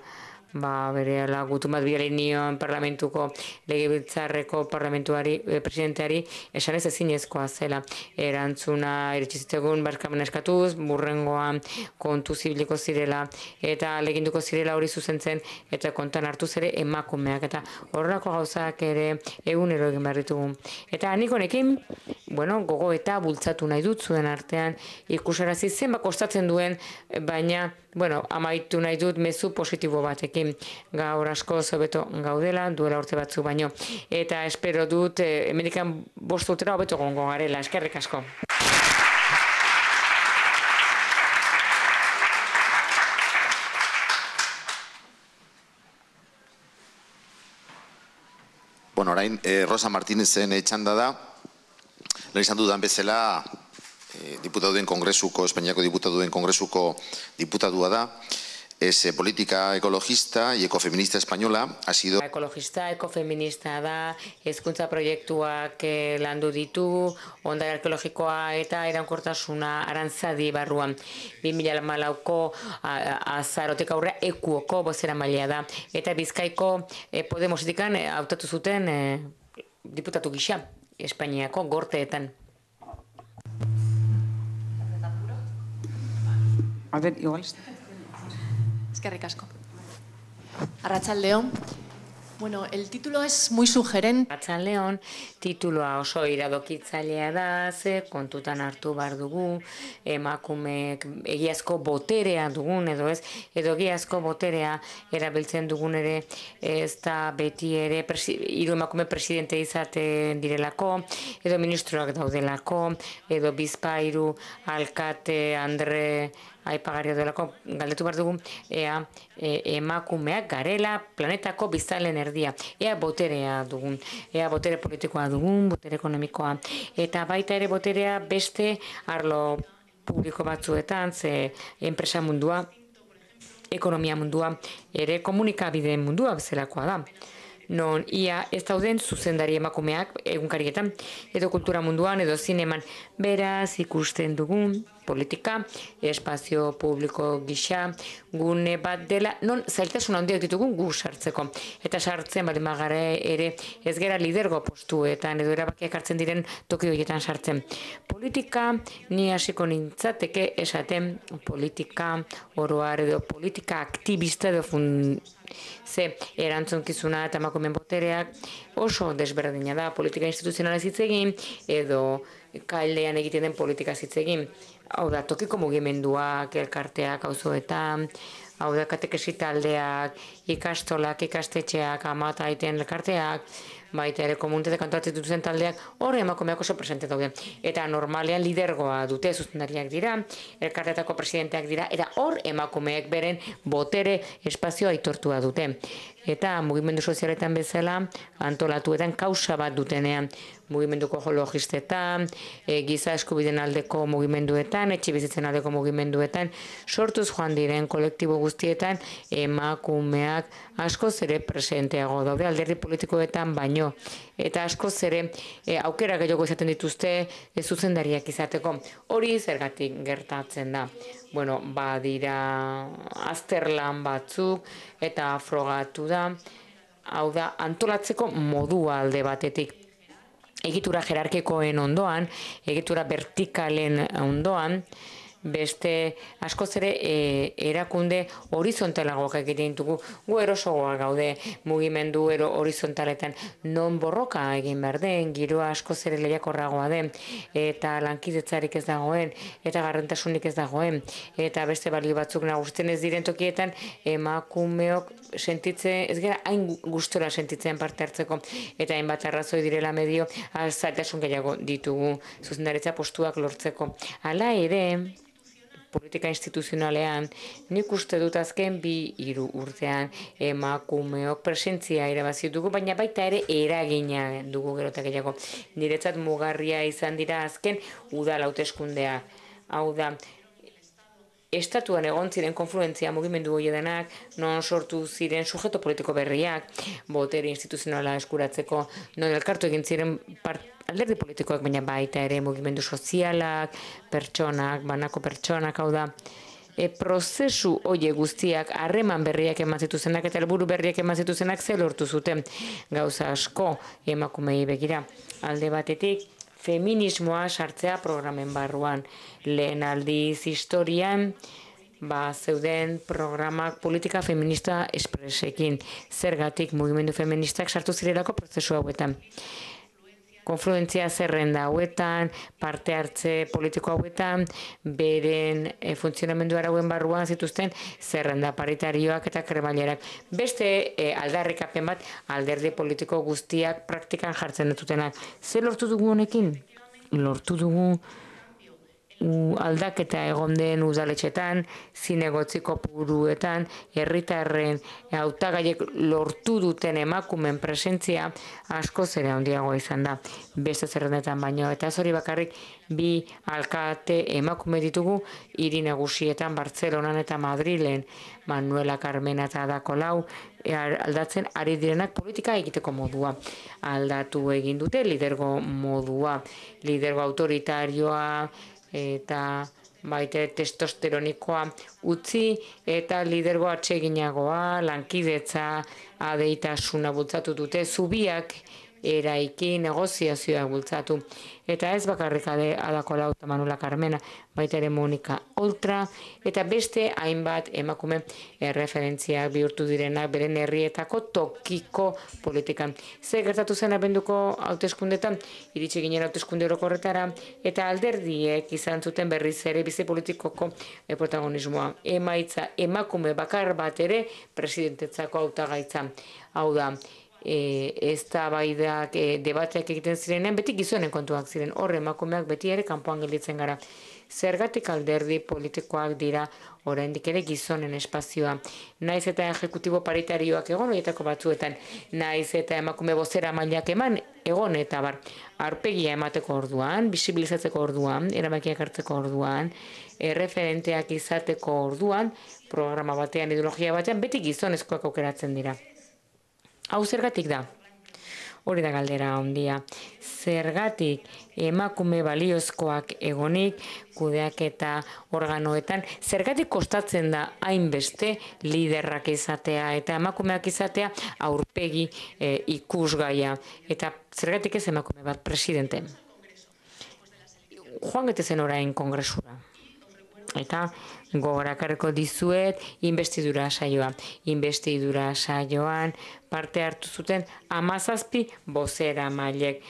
ba, bere bat bila parlamentuko legibiltzarreko parlamentuari eh, presidenteari esan ez ezin ezkoa zela. Erantzuna eritxizitegun barkamen eskatuz, burrengoan kontu zibiliko zirela eta leginduko zirela hori zuzen zen eta kontan hartu zere emakumeak eta horrako gauzak ere egun behar barritugun. Eta anikonekin, bueno, gogo eta bultzatu nahi dut zuen artean ikusarazi zenba kostatzen duen baina, bueno, amaitu nahi dut mezu positibo batekin gaur asko zobeto gaudela, duela urte batzu baino. Eta espero dut, eh, emendikan bost utera hobeto gongo garela, eskerrik asko. Bueno, orain, eh, Rosa Martínezen etxanda eh, da, lehen izan dudan bezala, Diputatuen kongresuko, Espainiako diputatuen kongresuko diputatua da. Eh, politika ekologista y ekofeminista española ha sido... Ekologista, ekofeminista da, hezkuntza proiektuak landu ditu, onda arkeologikoa eta erankortasuna arantzadi barruan. 2008ko azarotik aurre ekuoko bozera mailea da. Eta bizkaiko eh, Podemositikan eh, hautatu zuten diputatu gisa Espainiako gorteetan. A ver, igual... Eskerrik asko. Arratsaldeon. Bueno, el título es muy sugerente. tituloa oso iradokitzailea da, ze kontutan hartu bar dugu, emakumeek egiazko boterea dugun edo ez, edo egiazko boterea erabiltzen dugun ere, ez da beti ere hiru emakume presidente izaten direlako, edo ministroak daudelako, edo bizpairu alkate Andre aipagarri delako galdetu behar dugu ea e, emakumeak garela planetako biztalen erdia ea boterea dugun ea botere politikoa dugun botere ekonomikoa eta baita ere boterea beste arlo publiko batzuetan ze enpresa mundua ekonomia mundua ere komunikabide mundua bezalakoa da non ia ez dauden zuzendari emakumeak egunkarietan edo kultura munduan edo zineman beraz ikusten dugun politika, espazio publiko gisa, gune bat dela, non zailtasun handiak ditugun gu sartzeko. Eta sartzen, bale magare ere, ez gera lidergo postuetan edo erabakiak hartzen diren tokioietan sartzen. Politika, ni hasiko nintzateke esaten politika oroar edo politika aktivista edo fun, ze, erantzun kizuna eta makumen botereak oso desberdina da, politika instituzionala zitzegin edo kailean egiten den politika zitzegin hau da, tokiko mugimenduak, elkarteak, hau zuetan, hau da, katekesi taldeak, ikastolak, ikastetxeak, amata aiten elkarteak, baita ere komunitate kantoratzen taldeak, hori emakumeak oso presente daude. Eta normalean lidergoa dute zuzendariak dira, elkarteatako presidenteak dira, eta hor emakumeek beren botere espazioa aitortua dute. Eta mugimendu sozialetan bezala, antolatuetan kausa bat dutenean, mugimenduko ekologistetan, e, eh, giza eskubiden aldeko mugimenduetan, etxe bizitzen aldeko mugimenduetan, sortuz joan diren kolektibo guztietan emakumeak asko zere presenteago daude alderdi politikoetan baino eta asko zere eh, aukera gehiago izaten dituzte e, zuzendariak izateko. Hori zergatik gertatzen da. Bueno, badira azterlan batzuk eta frogatu da hau da antolatzeko modua alde batetik Egitura jerarkekoen ondoan, egitura vertikalen ondoan, beste askoz ere e, erakunde horizontalago egiten ditugu gu erosogoa gaude mugimendu ero horizontaletan non borroka egin behar den giroa askoz ere lehiakorragoa den eta lankidetzarik ez dagoen eta garrantasunik ez dagoen eta beste bali batzuk nagusten ez diren tokietan emakumeok sentitze ez gara hain gustora sentitzen parte hartzeko eta hainbat arrazoi direla medio alzaitasun gehiago ditugu zuzendaritza postuak lortzeko hala ere politika instituzionalean, nik uste dut azken bi iru urtean emakumeok presentzia irabazi dugu, baina baita ere eragina dugu gero gehiago. Niretzat mugarria izan dira azken udala hautezkundea. Hau da, estatuan egon ziren konfluentzia mugimendu hori non sortu ziren sujeto politiko berriak, botere instituzionala eskuratzeko, non elkartu egin ziren part, alderdi politikoak, baina baita ere mugimendu sozialak, pertsonak, banako pertsonak, hau da, e, prozesu hoie guztiak harreman berriak eman zituzenak eta helburu berriak eman zituzenak ze lortu zuten gauza asko emakumei begira alde batetik Feminismoa sartzea programen barruan lehen aldiz historian ba zeuden programak politika feminista espresekin zergatik mugimendu feministak sartu zirelako prozesu hauetan konfluentzia zerrenda hauetan, parte hartze politiko hauetan, beren e, funtzionamendu arauen barruan zituzten zerrenda paritarioak eta kremailerak. Beste eh, aldarrikapen bat alderdi politiko guztiak praktikan jartzen dutenak. Ze lortu dugu honekin? Lortu dugu aldaketa egon den uzaletxetan, zinegotziko puruetan, herritarren hautagaiek lortu duten emakumen presentzia asko zere handiago izan da. Beste zerrendetan baino eta hori bakarrik bi alkate emakume ditugu hiri nagusietan Bartzelonan eta Madrilen Manuela Carmena eta Adako lau eh, aldatzen ari direnak politika egiteko modua. Aldatu egin dute lidergo modua, lidergo autoritarioa eta baite testosteronikoa utzi eta lidergo atseginagoa, lankidetza, adeitasuna bultzatu dute, zubiak eraiki negoziazioa bultzatu. Eta ez bakarrik alako lauta Manuela Carmena, baita ere Monika Oltra, eta beste hainbat emakume erreferentziak bihurtu direnak beren herrietako tokiko politikan. Ze gertatu zen abenduko hauteskundetan, iritsi ginen hauteskunde horretara, eta alderdiek izan zuten berriz ere bize politikoko protagonismoa. Emaitza emakume bakar bat ere presidentetzako hautagaitza. Hau da, e, ez da baideak e, egiten ziren beti gizonen kontuak ziren, horre emakumeak beti ere kanpoan gelditzen gara. Zergatik alderdi politikoak dira oraindik ere gizonen espazioa. Naiz eta ejecutibo paritarioak egon horietako batzuetan, naiz eta emakume bozera mailak eman egon eta bar. Arpegia emateko orduan, bisibilizatzeko orduan, erabakiak hartzeko orduan, erreferenteak izateko orduan, programa batean, ideologia batean, beti gizonezkoak aukeratzen dira. Hau zergatik da? Hori da galdera handia. Zergatik emakume baliozkoak egonik kudeak eta organoetan, zergatik kostatzen da hainbeste liderrak izatea eta emakumeak izatea aurpegi e, ikusgaia. Eta zergatik ez emakume bat presidente? Joan gete zen orain kongresura eta gogorakarreko dizuet investidura saioa. Investidura saioan parte hartu zuten amazazpi bozera mailek.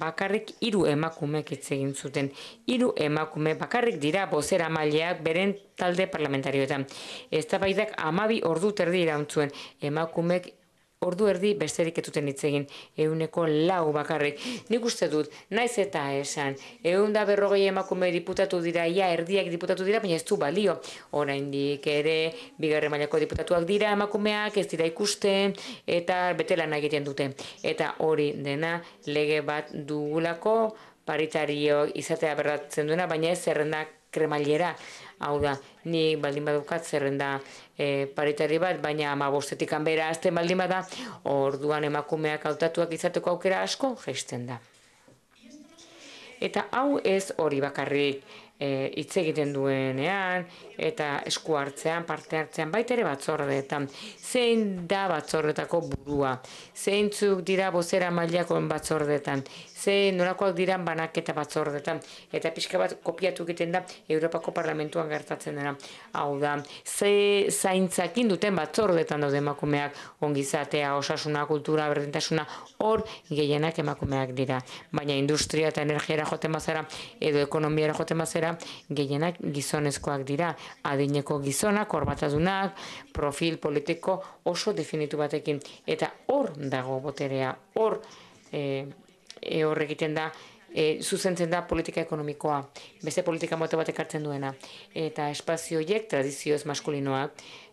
Bakarrik hiru emakumek hitz egin zuten. Hiru emakume bakarrik dira bozera maileak beren talde parlamentarioetan. Eztabaidak amabi ordu terdi irauntzuen. Emakumek ordu erdi besterik etuten egin euneko lau bakarrik. Nik uste dut, naiz eta esan, eun da berrogei emakume diputatu dira, ia erdiak diputatu dira, baina ez du balio. oraindik ere, bigarre mailako diputatuak dira emakumeak, ez dira ikusten, eta betelan egiten dute. Eta hori dena, lege bat dugulako, paritario izatea berratzen duena, baina ez zerrenak kremailera hau da, ni baldin badukat zerrenda e, eh, paretari bat, baina ama bostetik anbera azten baldin bada, orduan emakumeak hautatuak izateko aukera asko, jaisten da. Eta hau ez hori bakarrik e, hitz egiten duenean eta esku hartzean, parte hartzean, baita ere batzorretan. Zein da batzordetako burua? Zeintzuk dira bozera mailakon batzordetan? ze nolakoak dira banak eta batzordetan. Eta pixka bat kopiatu egiten da Europako Parlamentuan gertatzen dena. Hau da, ze zaintzak duten batzordetan daude emakumeak ongizatea, osasuna, kultura, berdintasuna, hor gehienak emakumeak dira. Baina industria eta energiara jote mazera, edo ekonomiara jote mazera, gehienak gizonezkoak dira. Adineko gizonak, orbatazunak, profil politiko oso definitu batekin. Eta hor dago boterea, hor eh, e, eh, horre egiten da, e, zuzentzen da politika ekonomikoa, beste politika mota bat ekartzen duena. Eta espazioiek tradizioz maskulinoa,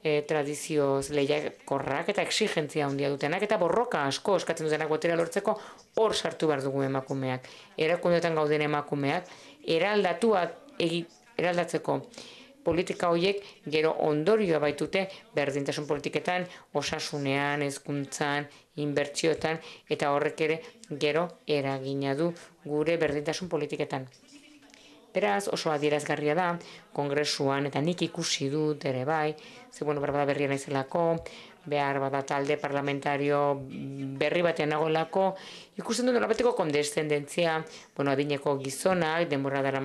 e, tradizioz lehiak korrak eta exigentzia handia dutenak, eta borroka asko eskatzen dutenak gotera lortzeko hor sartu behar dugu emakumeak. Erakundetan gauden emakumeak, eraldatua egi, eraldatzeko politika horiek gero ondorioa baitute berdintasun politiketan, osasunean, hezkuntzan, inbertsioetan eta horrek ere gero eragina du gure berdintasun politiketan. Beraz, oso adierazgarria da, kongresuan, eta nik ikusi dut ere bai, ze bueno, berbada berrian izelako, behar bada talde parlamentario berri batean nagoelako, ikusten du nolabeteko kondestendentzia, bueno, adineko gizonak, denbora dara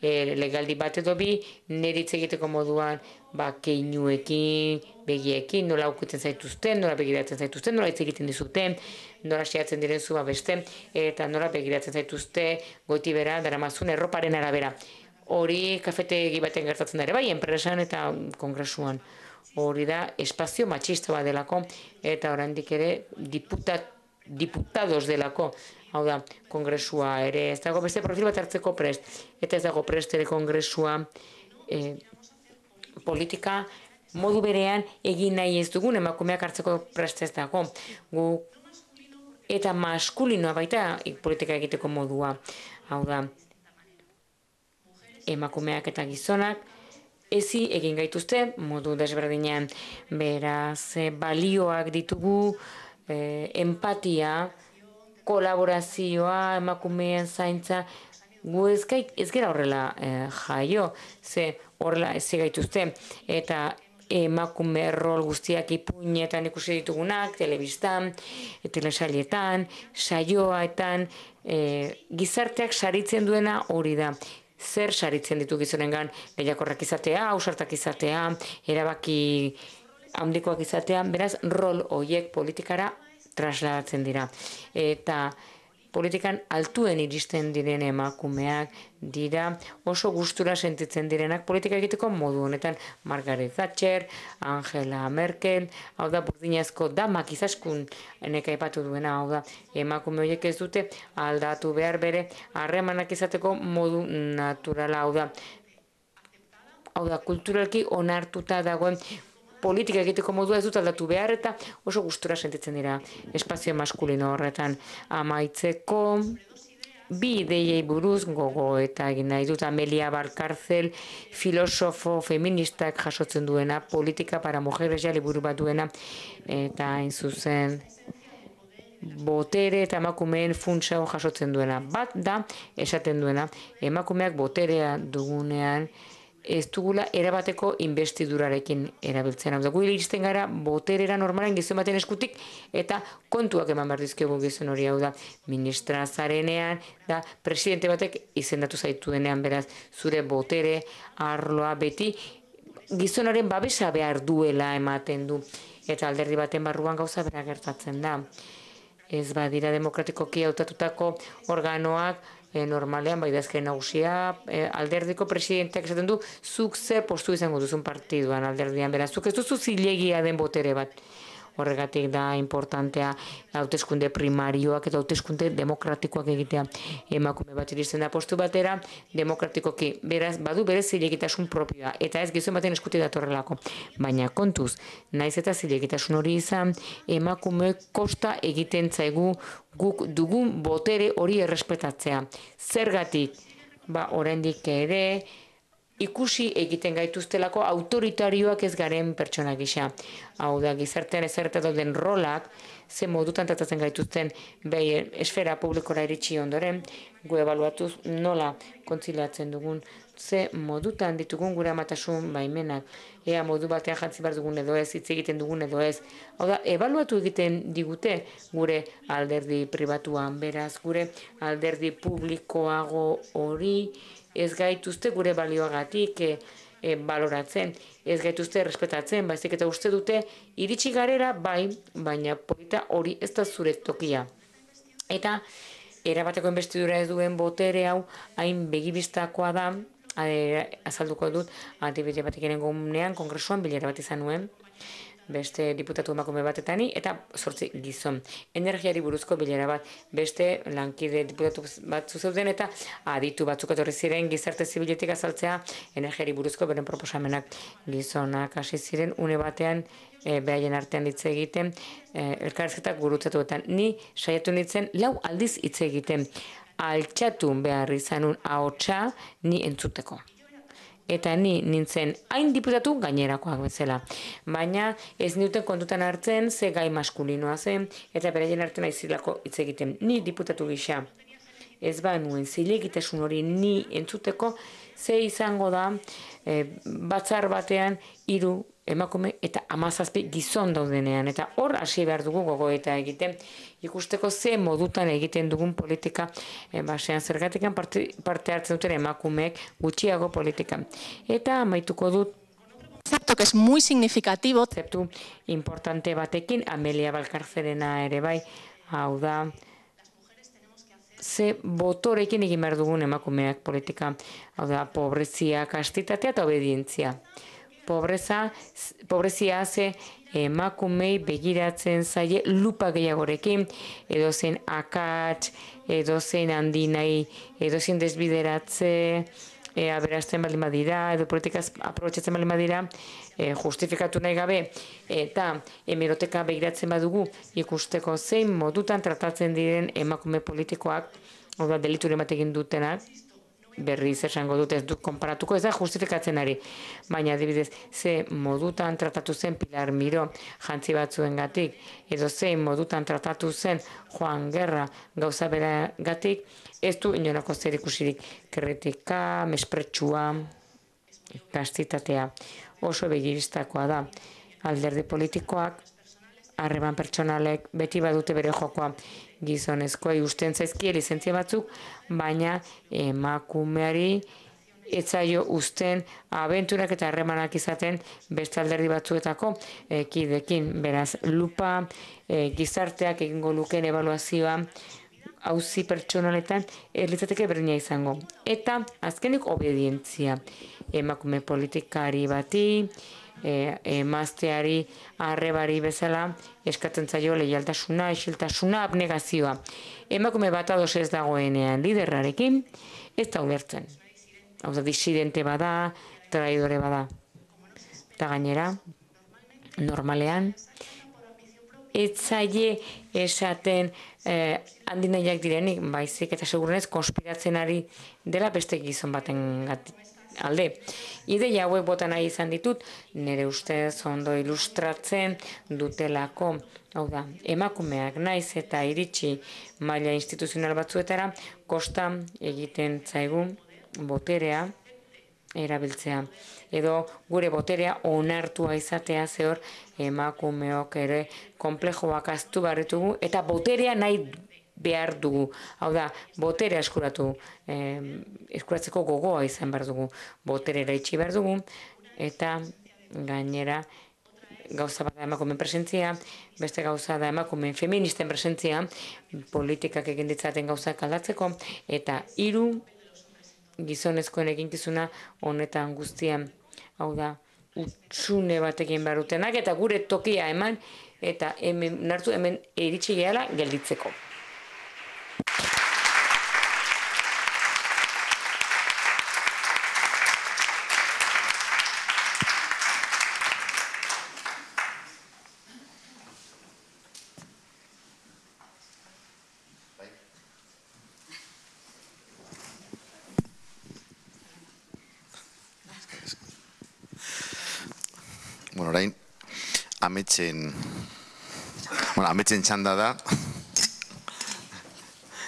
e, legaldi bat edo bi, neritz egiteko moduan, ba, keinuekin, begiekin, nola aukutzen zaituzten, nola begiratzen zaituzten, nola hitz egiten dizuten, nola xeatzen diren zua beste, eta nola begiratzen zaituzte, goiti bera, daramazun, erroparen arabera. Hori kafetegi baten gertatzen dara, bai, enpresan eta kongresuan. Hori da, espazio matxista bat eta oraindik ere, diputat, diputados delako, hau da, kongresua ere, ez dago beste profil bat hartzeko prest, eta ez dago prest ere kongresua eh, politika modu berean egin nahi ez dugun emakumeak hartzeko prest ez dago. eta maskulinoa baita eh, politika egiteko modua, hau da, emakumeak eta gizonak, ezi egin gaituzte modu desberdinean beraz eh, balioak ditugu eh, empatia, kolaborazioa, emakumeen zaintza, gu ez gira horrela eh, jaio, ze horrela ez gaituzte, eta emakume rol guztiak ipuinetan ikusi ditugunak, telebistan, eh, telesalietan, saioaetan, e, eh, gizarteak saritzen duena hori da. Zer saritzen ditu gizonengan, lehiakorrak izatea, ausartak izatea, erabaki handikoak izatean, beraz, rol horiek politikara trasladatzen dira. Eta politikan altuen iristen diren emakumeak dira, oso gustura sentitzen direnak politika egiteko modu honetan Margaret Thatcher, Angela Merkel, hau da burdinazko da makizaskun eneka ipatu duena, hau da emakume horiek ez dute aldatu behar bere harremanak izateko modu naturala, hau da, hau da kulturalki onartuta dagoen politika egiteko modua ez dut aldatu behar eta oso gustura sentitzen dira espazio maskulino horretan amaitzeko bi ideiei buruz gogo eta egin nahi dut Amelia Balkarzel filosofo feministak jasotzen duena politika para mujeres jale buru bat duena eta hain zuzen botere eta emakumeen funtsa jasotzen duena bat da esaten duena emakumeak boterea dugunean ez dugula erabateko investidurarekin erabiltzen. Hau da, gu iristen gara, boterera normalan gizon eskutik, eta kontuak eman behar dizkiogu gizon hori hau da, ministrazarenean da, presidente batek izendatu zaitu denean, beraz, zure botere, arloa, beti, gizonaren babesa behar duela ematen du, eta alderdi baten barruan gauza bera gertatzen da. Ez badira demokratikoki hautatutako organoak, e, normalean, bai dazke nagusia, e, alderdiko presidenteak esaten du, zuk zer postu izango duzun partiduan alderdian, beraz, zuk ez duzu zilegia den botere bat horregatik da importantea hauteskunde primarioak eta hauteskunde demokratikoak egitea emakume bat iristen da postu batera demokratikoki beraz badu bere zilegitasun propioa eta ez gizon baten eskuti datorrelako baina kontuz naiz eta zilegitasun hori izan emakume kosta egiten zaigu guk dugun botere hori errespetatzea zergatik ba oraindik ere ikusi egiten gaituztelako autoritarioak ez garen pertsona gisa. Hau da, gizartean ezerreta dauden rolak, ze modutan tratatzen gaituzten behi esfera publikora iritsi ondoren, gu ebaluatuz nola kontzilatzen dugun, ze modutan ditugun gure amatasun baimenak, ea modu batean jantzi bar dugun edo ez, hitz egiten dugun edo ez. Hau da, ebaluatu egiten digute gure alderdi pribatuan, beraz, gure alderdi publikoago hori, ez gaituzte gure balioagatik e, e, baloratzen, ez gaituzte respetatzen, baizik eta uste dute iritsi garera bai, baina polita hori ez da zure tokia. Eta erabateko investidura ez duen botere hau hain begibistakoa da, eh, azalduko dut, antibidea batik gomunean, kongresuan bilera bat izan nuen, beste diputatu emakume batetani, eta sortzi gizon. Energiari buruzko bilera bat, beste lankide diputatu bat zuzuden, eta aditu batzuk etorri ziren gizarte zibiletik azaltzea, energiari buruzko beren proposamenak gizonak hasi ziren, une batean, e, eh, behaien artean ditze egiten, e, eh, elkarazketak gurutzatu ni saiatu nintzen, lau aldiz hitz egiten, altxatu behar izanun ahotsa ni entzuteko eta ni nintzen hain diputatu gainerakoak bezala. Baina ez niuten kontutan hartzen ze gai maskulinoa zen eta beraien hartzen aizilako hitz egiten ni diputatu gisa. Ez ba nuen zilegitasun hori ni entzuteko ze izango da e, batzar batean hiru emakume eta amazazpi gizon daudenean. Eta hor hasi behar dugu gogoeta egiten ikusteko ze modutan egiten dugun politika e, basean zergatikan parte, parte hartzen duten emakumeek gutxiago politika. Eta amaituko dut Exacto, que es muy significativo. Zeptu importante batekin, Amelia Balcarcelena ere bai, hau da ze botorekin egin behar dugun emakumeak politika. Hau da, pobrezia, kastitatea eta obedientzia. Pobreza, pobrezia haze emakumei begiratzen zaie lupa gehiagorekin, edo zen akat, edo zen handi nahi, edo zen desbideratzea, e, eh, aberazten baldin badira, edo politikaz aprobetsatzen baldin badira, e, justifikatu nahi gabe, eta emiroteka begiratzen badugu ikusteko zein modutan tratatzen diren emakume politikoak, hori da, delitu dutenak, berriz esango dut ez dut konparatuko, ez da justifikatzen ari. Baina adibidez, ze modutan tratatu zen Pilar Miro jantzi batzuen gatik, edo ze modutan tratatu zen Juan Gerra gauza bera gatik, ez du inolako zer ikusirik kritika, mespretsua, kastitatea. Oso begiristakoa da. Alderdi politikoak, arreban pertsonalek, beti badute bere jokoa gizonezkoa usten zaizkie lizentzia batzuk, baina emakumeari etzaio usten abenturak eta harremanak izaten beste alderdi batzuetako ekidekin. Eh, Beraz, lupa eh, gizarteak egingo lukeen evaluazioa hauzi pertsonaletan erlitzateke berdina izango. Eta azkenik obedientzia emakume politikari bati, emazteari e, e arrebari bezala eskatzen zaio leialtasuna, isiltasuna, abnegazioa. Emakume bat ados ez dagoenean liderrarekin, ez da ubertzen. Hau da, disidente bada, traidore bada. Eta gainera, normalean, etzaile esaten eh, handi nahiak direnik, baizik eta segurenez konspiratzen ari dela beste gizon baten gatik alde. Ide jaue botan nahi izan ditut, nere ustez ondo ilustratzen dutelako hau da, emakumeak naiz eta iritsi maila instituzional batzuetara, kosta egiten zaigun boterea erabiltzea. Edo gure boterea onartua izatea zehor emakumeok ere komplejoak aztu barretugu eta boterea nahi behar dugu, hau da, botere eskuratu, eskuratzeko gogoa izan behar dugu, botere ere behar dugu, eta gainera, gauza bat da emakumen presentzia, beste gauza da emakumen feministen presentzia, politikak egin ditzaten gauza kaldatzeko, eta hiru gizonezkoen egin honetan guztian, hau da, utzune batekin barutenak, eta gure tokia eman, eta hemen nartu hemen eritxigeala gelditzeko. ametsen, bueno, ametsen txanda da,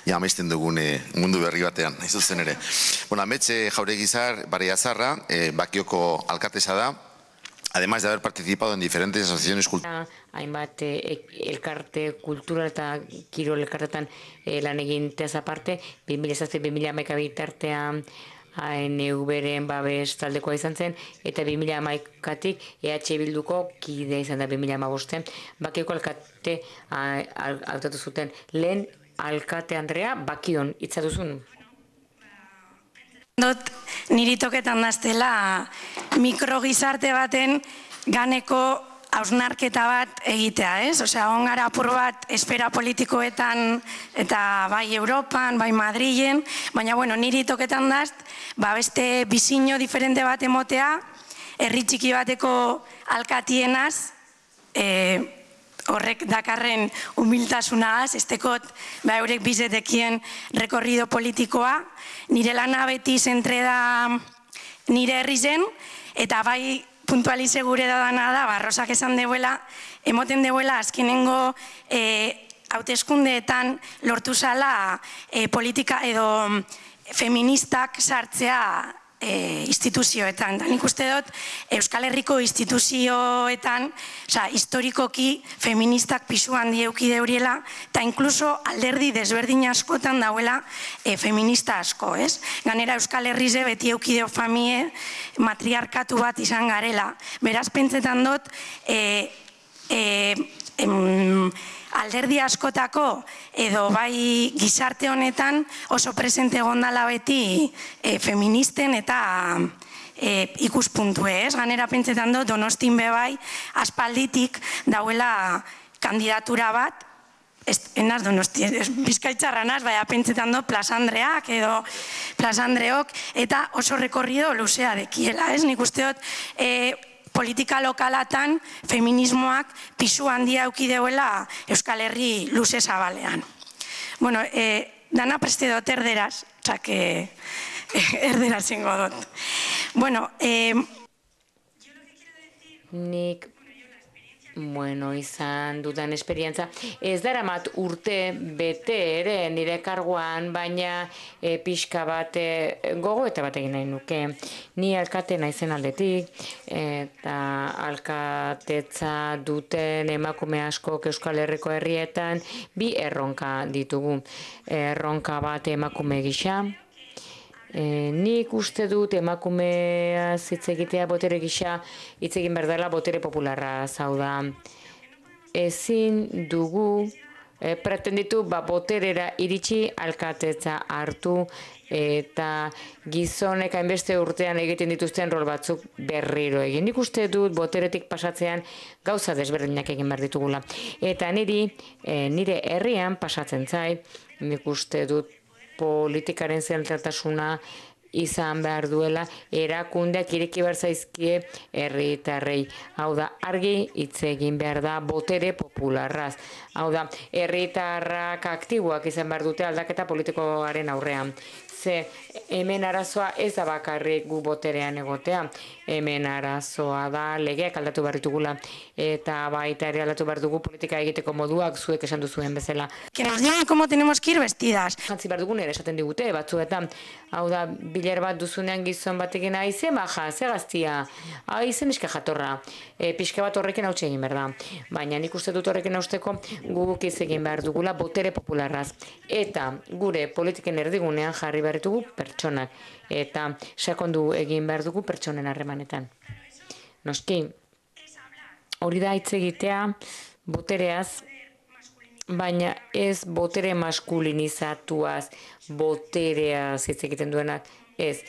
ja amesten dugune mundu berri batean, izuzen ere. Bueno, ametxe jauregizar, bareazarra, eh, bakioko alkatesa da, Además de haber participado en diferentes asociaciones culturales. Hainbat eh, elkarte kultura eta kirol elkartetan eh, lan egin teaz aparte, 2007-2011 bitartean hain ren babes taldekoa izan zen, eta 2008-katik EH Bilduko kide izan da 2008-en, Bakiko alkate hartatu zuten lehen alkate Andrea bakion itzatuzun. Dot, niri toketan mikrogizarte baten ganeko hausnarketa bat egitea, ez? Osea, ongara apur bat espera politikoetan eta bai Europan, bai Madrilen, baina bueno, niri toketan dast, ba beste bizino diferente bat emotea, herri txiki bateko alkatienaz, e, horrek dakarren humiltasunaz, ez tekot, ba, eurek bizetekien rekorrido politikoa, nire lana beti zentreda nire herri eta bai puntualize gure da dana ba, da, barrosak esan deuela, emoten deuela azkenengo eh, haute eskundeetan lortu zala eh, politika edo mm, feministak sartzea e, instituzioetan. Da nik uste dut, Euskal Herriko instituzioetan, oza, historikoki feministak pisu handi eukide horiela, eta inkluso alderdi desberdin askotan dauela e, feminista asko, ez? Ganera Euskal Herrize beti eukideo famie matriarkatu bat izan garela. Beraz, pentsetan dut, e, e, alderdi askotako edo bai gizarte honetan oso presente egon beti eh, feministen eta eh, ikuspuntu eh? ez. Ganera pentsetan do, donostin be bai aspalditik dauela kandidatura bat, ez, enaz donosti, ez, naz, bai pentsetan do, plazandreak edo plazandreok, eta oso rekorrido luzea dekiela, ez? Nik usteot, e, politika lokalatan feminismoak pisu handia uki deuela Euskal Herri luze zabalean. Bueno, e, dana preste dut erderaz, txak e, erderaz ingo Bueno, e, Nik bueno, izan dudan esperientza. Ez dara mat urte bete ere nire karguan, baina e, pixka bat eh, gogo eta bat egin nahi nuke. Ni alkate naizen aldetik eh, eta alkatetza duten emakume asko Euskal Herriko herrietan bi erronka ditugu. Erronka bat emakume gisa, E, eh, ni ikuste dut emakumea hitz egitea botere gisa hitz egin ber dela botere popularra zauda. Ezin dugu e, pretenditu ba boterera iritsi alkatetza hartu eta gizonek hainbeste urtean egiten dituzten rol batzuk berriro egin. Nik uste dut boteretik pasatzean gauza desberdinak egin behar ditugula. Eta niri, e, nire herrian pasatzen zai, nik uste dut politikaren zentratasuna izan behar duela erakundeak ireki behar zaizkie herritarrei. Hau da, argi hitz egin behar da botere popularraz. Hau da, herritarrak aktiboak izan behar dute aldaketa politikoaren aurrean ze hemen arazoa ez da bakarrik gu boterean egotea. Hemen arazoa da legeak aldatu behar ditugula eta baita ere aldatu behar dugu politika egiteko moduak zuek esan duzuen bezala. Que nos como tenemos que ir vestidas. Jantzi behar dugun ere esaten digute batzuetan. Hau da, biler bat duzunean gizon batekin aize maja, ze gaztia, aize niske jatorra. E, pixka bat horrekin hau txegin behar Baina nik uste dut horrekin hausteko guk egin behar dugula botere popularraz. Eta gure politiken erdigunean jarri behar pertsonak eta sekondu egin behar dugu pertsonen harremanetan. Noski, hori da hitz egitea botereaz, baina ez botere maskulinizatuaz, botereaz hitz egiten duenak ez.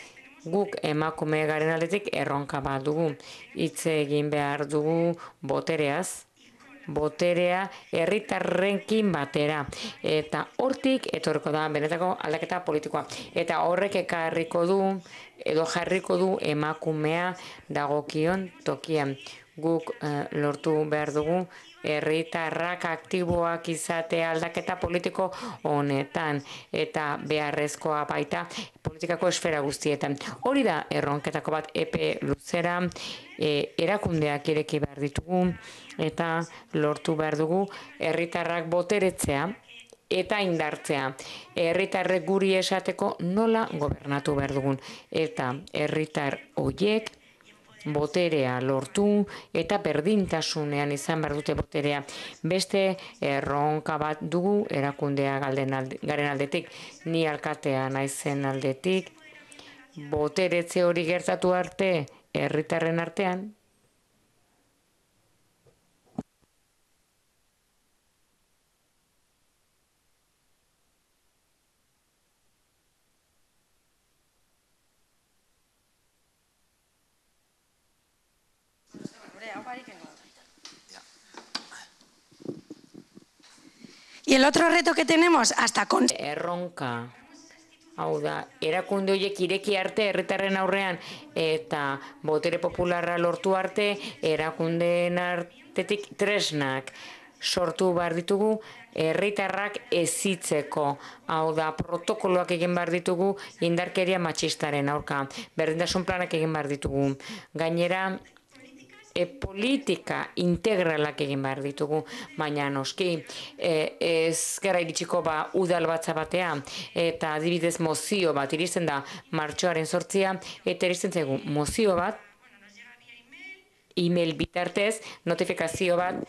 Guk emakume garen aldetik erronka bat dugu, hitz egin behar dugu botereaz boterea herritarrenkin batera eta hortik etorko da benetako aldaketa politikoa eta horrek ekarriko du edo jarriko du emakumea dagokion tokian guk eh, lortu behar dugu herritarrak aktiboak izate aldaketa politiko honetan eta beharrezkoa baita politikako esfera guztietan. Hori da erronketako bat epe luzera e, erakundeak ireki behar ditugu eta lortu behar dugu herritarrak boteretzea eta indartzea. Herritarrek guri esateko nola gobernatu behar dugun eta herritar hoiek boterea lortu eta berdintasunean izan behar dute boterea beste erronka bat dugu erakundea alde, garen aldetik ni alkatea naizen aldetik boteretze hori gertatu arte herritarren artean Y el otro reto que tenemos, hasta con... Erronka. Eh, Hau da, erakunde horiek ireki arte herritarren aurrean eta botere popularra lortu arte erakundeen artetik tresnak sortu behar ditugu herritarrak ezitzeko. Hau da, protokoloak egin behar ditugu indarkeria matxistaren aurka. berdindasun planak egin behar ditugu. Gainera, e, politika integralak egin behar ditugu, baina noski e, ez gara iritsiko ba udal batza batea eta adibidez mozio bat iristen da martxoaren sortzia eta iristen zegu mozio bat, e-mail bitartez, notifikazio bat,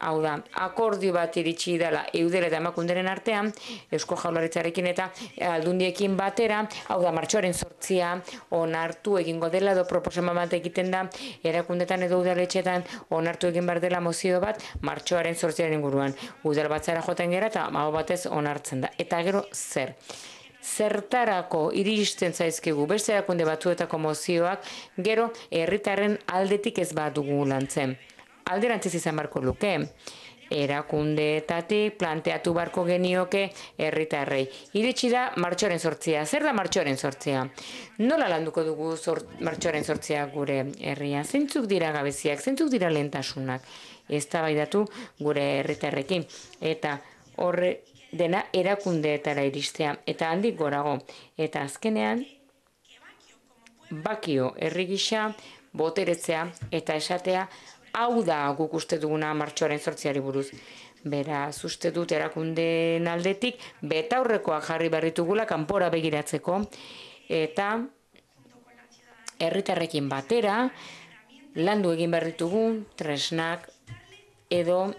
hau da, akordio bat iritsi dela eudela eta emakunderen artean, Eusko Jaularitzarekin eta aldundiekin batera, hau da, martxoaren sortzia onartu egingo dela, do proposama bat egiten da, erakundetan edo udaletxetan onartu egin behar dela mozio bat, martxoaren sortziaren guruan. Udal zara joten gera eta hau batez onartzen da. Eta gero zer? zertarako iristen zaizkigu beste erakunde batzuetako mozioak gero herritarren aldetik ez badugu lantzen alderantziz izan barko luke. Erakundeetatik planteatu barko genioke herritarrei. Iritsi da martxoren sortzia. Zer da martxoren sortzia? Nola landuko dugu sort, martxoren sortzia gure herria? Zentzuk dira gabeziak, zentzuk dira lentasunak. Ez da bai datu gure herritarrekin. Eta horre dena erakundeetara iristea. Eta handik gorago. Eta azkenean, bakio herri boteretzea eta esatea hau da guk uste duguna martxoaren sortziari buruz. Beraz, uste dut erakunde aldetik, beta jarri berritugula kanpora begiratzeko, eta herritarrekin batera, landu egin berritugu, tresnak, edo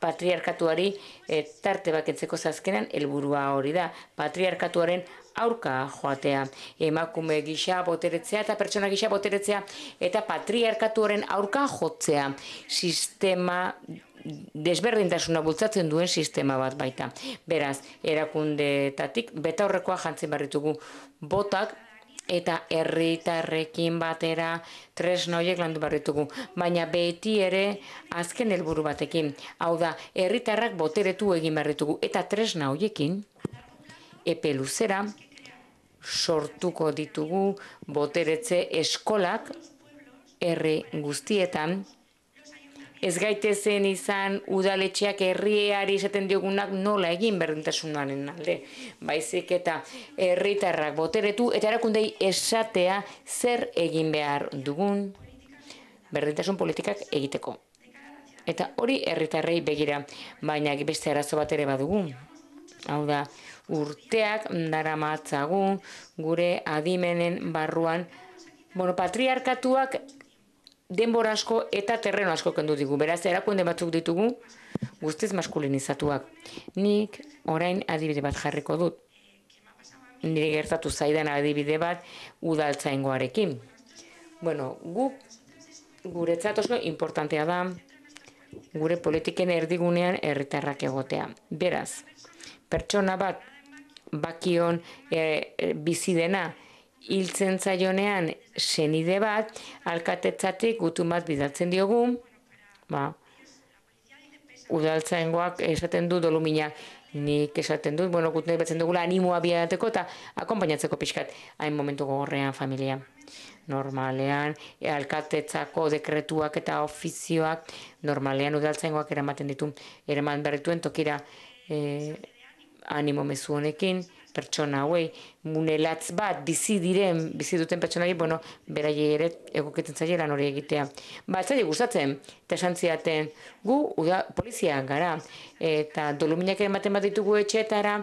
patriarkatuari eh, tarte baketzeko zazkenan helburua hori da. Patriarkatuaren aurka joatea. Emakume gisa boteretzea eta pertsona gisa boteretzea eta patriarkatuaren aurka jotzea. Sistema desberdintasuna bultzatzen duen sistema bat baita. Beraz, erakundetatik beta horrekoa jantzen barritugu botak eta herritarrekin batera tres noiek landu barritugu. Baina beti ere azken helburu batekin. Hau da, herritarrak boteretu egin barritugu. Eta tres epe epeluzera sortuko ditugu boteretze eskolak erre guztietan. Ez gaitezen izan udaletxeak herriari izaten diogunak nola egin berdintasunaren alde. Baizik eta herritarrak boteretu eta erakundei esatea zer egin behar dugun berdintasun politikak egiteko. Eta hori herritarrei begira, baina beste arazo bat ere badugu. Hau da, urteak dara gure adimenen barruan, bueno, patriarkatuak denbora asko eta terreno asko kendu digu. Beraz, erakunde batzuk ditugu, guztiz maskulinizatuak. Nik orain adibide bat jarriko dut. Nire gertatu zaidan adibide bat udaltzaingoarekin. Bueno, guk guretzat oso importantea da gure politiken erdigunean herritarrak egotea. Beraz, pertsona bat bakion e, bizi dena hiltzen zaionean senide bat alkatetzatik gutuma bat bidaltzen diogu ba udaltzaingoak esaten du dolumina nik esaten du, bueno, gutne batzen dugula animoa bidateko eta akompainatzeko pixkat hain momentu gogorrean familia normalean e, alkatetzako dekretuak eta ofizioak normalean udaltzaingoak eramaten ditu eraman berrituen tokira e, animo mezu honekin, pertsona hauei, munelatz bat, bizi diren, bizi duten pertsona hauei, bueno, bera ere egoketan zaila lan hori egitea. Ba, ez gustatzen, eta esan ziaten, gu, uda, polizian gara, eta doluminak ere maten bat ditugu etxetara,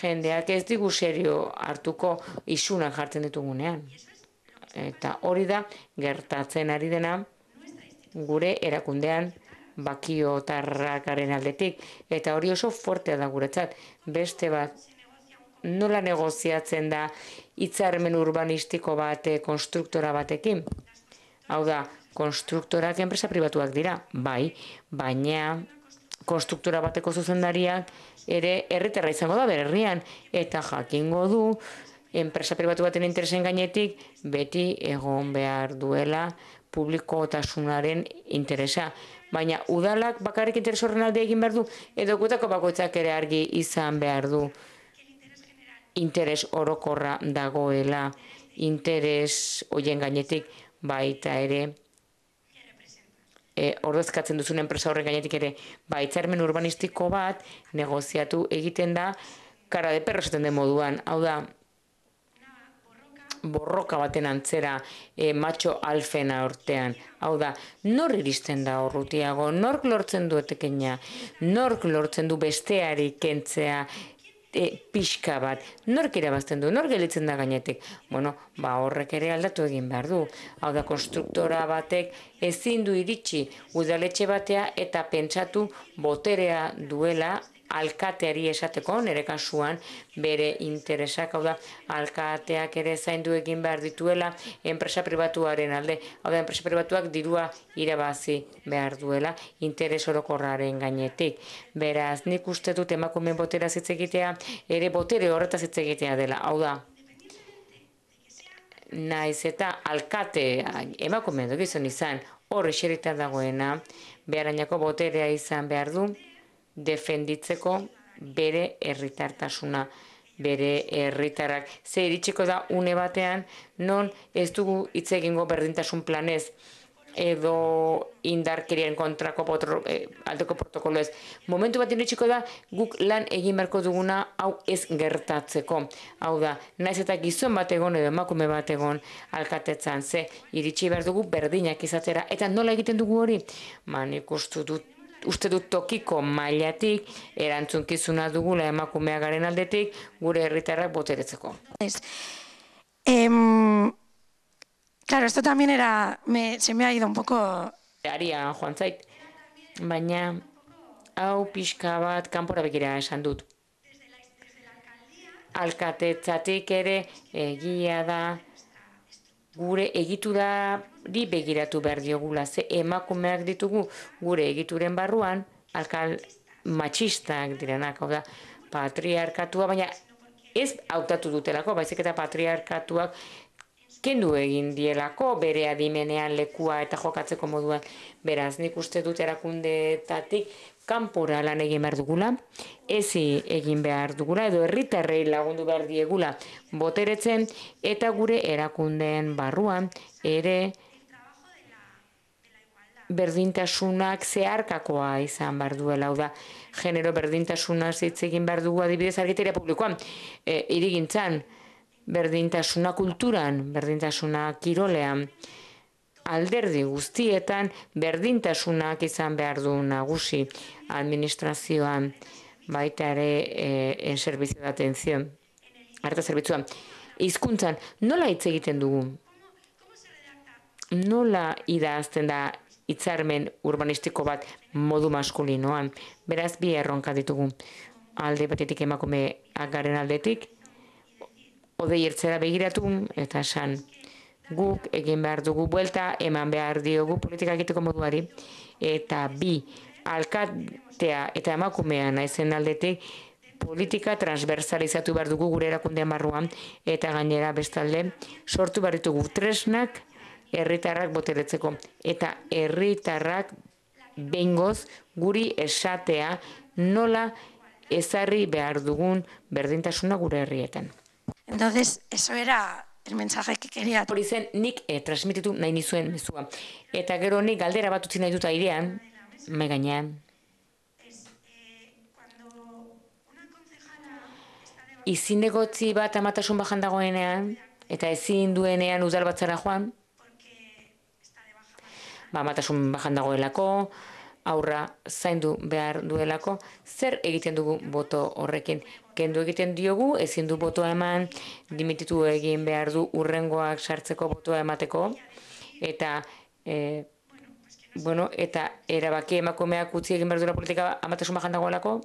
jendeak ez digu serio hartuko isunan jartzen ditugunean. Eta hori da, gertatzen ari dena, gure erakundean, bakio tarrakaren aldetik. Eta hori oso fortea da guretzat. Beste bat, nola negoziatzen da itzarmen urbanistiko bate, konstruktora batekin? Hau da, konstruktorak enpresa pribatuak dira, bai, baina konstruktora bateko zuzendariak ere erreterra izango da berrian, eta jakingo du enpresa pribatu baten interesen gainetik beti egon behar duela publiko interesa baina udalak bakarrik interes alde egin behar du, edo gutako bakoitzak ere argi izan behar du. Interes orokorra dagoela, interes hoien gainetik baita ere, e, eh, ordezkatzen duzun enpresa horren gainetik ere, baita ermen urbanistiko bat negoziatu egiten da, kara de den moduan, hau da, borroka baten antzera e, macho alfena ortean. Hau da, nor iristen da horrutiago, nork lortzen du etekena, nork lortzen du besteari kentzea e, pixka bat, nork irabazten du, nork gelitzen da gainetik. Bueno, ba horrek ere aldatu egin behar du. Hau da, konstruktora batek ezin du iritsi udaletxe batea eta pentsatu boterea duela alkateari esateko, nere kasuan bere interesak, hau da, alkateak ere zaindu egin behar dituela, enpresa pribatuaren alde, hau da, enpresa pribatuak dirua irabazi behar duela, interes orokorraren gainetik. Beraz, nik uste dut emakumeen botera zitzegitea, ere botere horretaz zitzegitea dela, hau da, naiz eta alkate emakumeen dugizon izan, hor eserita dagoena, beharainako boterea izan behar du, defenditzeko bere herritartasuna bere herritarak ze iritsiko da une batean non ez dugu hitz egingo berdintasun planez edo indarkerien kontrako potro, eh, aldeko protokolo ez. Momentu bat iritsiko da guk lan egin berko duguna hau ez gertatzeko. Hau da, naiz eta gizon bat egon edo emakume bategon egon alkatetzan ze iritsi behar dugu berdinak izatera. Eta nola egiten dugu hori? Man ba, ikustu dut uste dut tokiko mailatik erantzunkizuna dugula emakumea garen aldetik gure herritarrak boteretzeko. Ez, em, claro, esto también era, me, se me ha ido un poco... Aria, joan zait, baina hau pixka bat kanpora begira esan dut. Alkatetzatik ere egia da, gure egitura begiratu behar diogula, ze emakumeak ditugu gure egituren barruan, alkal matxistak direnak, hau da, patriarkatua, baina ez hautatu dutelako, baizik eta patriarkatuak kendu egin dielako bere adimenean lekua eta jokatzeko moduan. Beraz, nik uste dut erakundetatik, kanpora lan egin behar dugula, ezi egin behar dugula, edo herritarrei lagundu behar diegula boteretzen, eta gure erakundeen barruan ere berdintasunak zeharkakoa izan behar duela, da genero berdintasuna zitz egin behar dugu adibidez argiteria publikoan, e, irigintzan berdintasuna kulturan, berdintasuna kirolean, alderdi guztietan berdintasunak izan behar du nagusi administrazioan baita ere eh, en servizio da atención harta zerbitzuan hizkuntzan nola hitz egiten dugu nola idazten da hitzarmen urbanistiko bat modu maskulinoan beraz bi erronka ditugu alde batetik emakume agaren aldetik odei ertzera begiratu eta esan guk egin behar dugu buelta, eman behar diogu politika egiteko moduari, eta bi, alkatea eta emakumea naizen aldetik, politika transversalizatu behar dugu gure erakundean barruan, eta gainera bestalde, sortu behar ditugu tresnak, herritarrak boteretzeko eta herritarrak bengoz guri esatea nola ezarri behar dugun berdintasuna gure herrietan. Entonces, eso era el mensaje que quería. zen, nik eh, transmititu nahi nizuen mezua. Eta gero nik galdera bat utzi nahi dut airean, megainean. negotzi bat amatasun bajan dagoenean, eta ezin duenean udal batzara joan, ba, amatasun bajan dagoelako, aurra zaindu behar duelako, zer egiten dugu boto horrekin? kendu egiten diogu, ezin du botoa eman, dimititu egin behar du urrengoak sartzeko botoa emateko, eta eh, bueno, eta erabaki emakumeak utzi egin behar duela politika amatasun bajan dagoelako,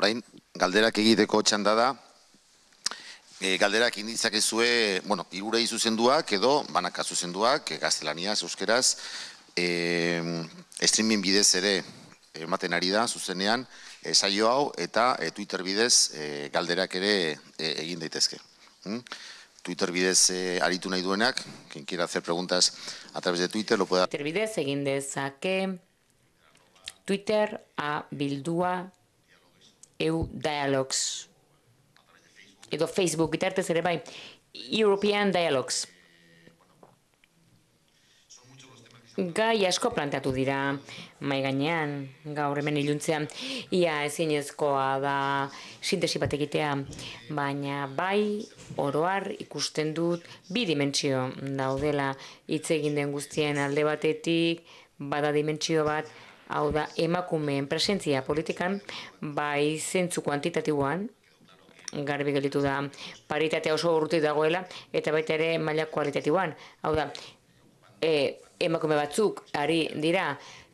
Orain, galderak egiteko txanda da, e, galderak indizak ezue, bueno, irurei zuzenduak edo, banaka zuzenduak, e, gaztelaniaz, euskeraz, e, streaming bidez ere ematen ari da, zuzenean, e, saio hau eta e, Twitter bidez e, galderak ere e, egin daitezke. Hmm? Twitter bidez e, aritu nahi duenak, quien hacer preguntas a través de Twitter, lo pueda... Twitter bidez egin dezake, Twitter a bildua EU Dialogs. Edo Facebook bitartez ere bai, European Dialogs. Gai asko planteatu dira mai gainean gaur hemen iluntzean ia ezinezkoa da sintesi bat egitea baina bai oroar ikusten dut bi dimentsio daudela hitz egin den guztien alde batetik bada dimentsio bat hau da, emakumeen presentzia politikan, bai zentzu kuantitatiboan, garbi gelitu da, paritatea oso urruti dagoela, eta baita ere maila kualitatiboan, hau da, e, emakume batzuk, ari dira,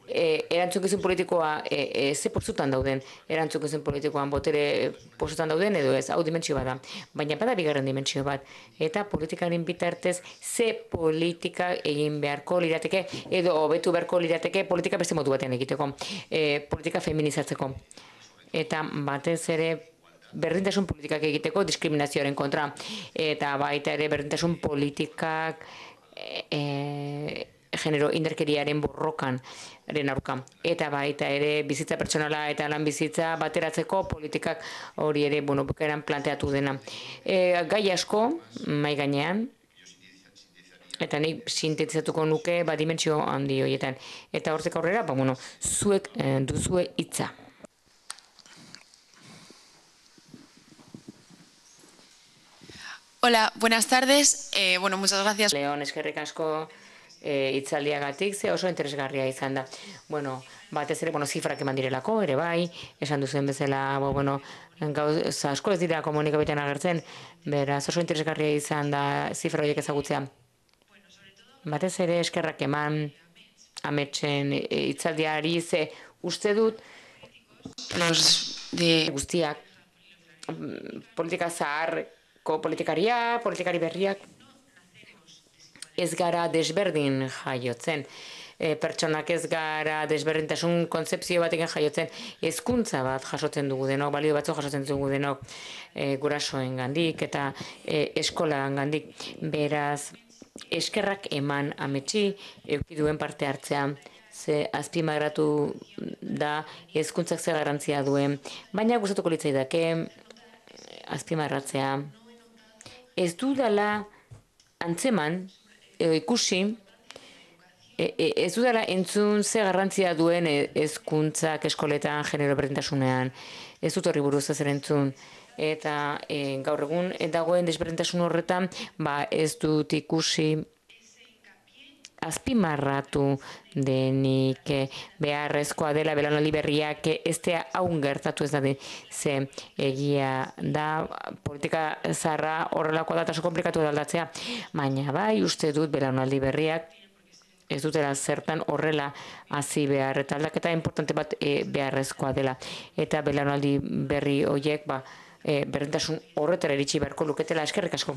eh, erantzukizun politikoa eh, eh, ze postutan dauden, erantzukizun politikoan botere eh, postutan dauden edo ez, hau dimentsio bat baina bada bigarren dimentsio bat, eta politikaren bitartez ze politika egin beharko lirateke, edo hobetu beharko lirateke politika beste modu batean egiteko, politika feminizatzeko, eta batez ere berdintasun politikak egiteko diskriminazioaren kontra, eta baita ere berdintasun politikak genero inderkeriaren borrokan eren aurka. Eta baita ere bizitza pertsonala eta lan bizitza bateratzeko politikak hori ere bueno, planteatu dena. E, gai asko, mai gainean, eta nik sintetizatuko nuke ba dimentsio handi horietan. Eta hortzik aurrera, ba, bueno, zuek e, duzue hitza. Hola, buenas tardes. Eh, bueno, muchas gracias. León, eskerrik asko e, eh, itzaldiagatik, ze oso interesgarria izan da. Bueno, batez ere, bueno, zifrak eman direlako, ere bai, esan duzen bezala, bueno, gauz, asko ez dira komunikabitean agertzen, beraz, oso interesgarria izan da zifra horiek ezagutzean. Batez ere, eskerrak eman, ametxen, e, itzaldiari, ze, uste dut, los de guztiak, mm, politika zaharko politikaria, politikari berriak, ez gara desberdin jaiotzen. E, pertsonak ez gara desberdintasun kontzepzio bat jaiotzen. Ezkuntza bat jasotzen dugu denok, balio batzu jasotzen dugu denok e, gurasoen gandik eta e, eskolaan gandik. Beraz, eskerrak eman ametxi, eukiduen parte hartzea ze azpimagratu da ezkuntzak ze garrantzia duen. Baina gustatuko litzai dake, azpimagratzea ez du dala antzeman E ikusi, e, ez dudala entzun ze garrantzia duen e, ezkuntzak eskoletan, genero berdintasunean, ez dut horri buruz ez entzun. Eta e, gaur egun, dagoen desberdintasun horretan, ba ez dut ikusi, azpimarratu denik eh, beharrezkoa dela belanoli berriak estea haun gertatu ez da den ze egia da politika zarra horrelako da taso komplikatu baina bai uste dut belanoli berriak ez dutela zertan horrela hasi behar eta aldaketa importante bat e, beharrezkoa dela eta belanoli berri horiek ba, e, eh, berrentasun horretara iritsi beharko luketela eskerrik asko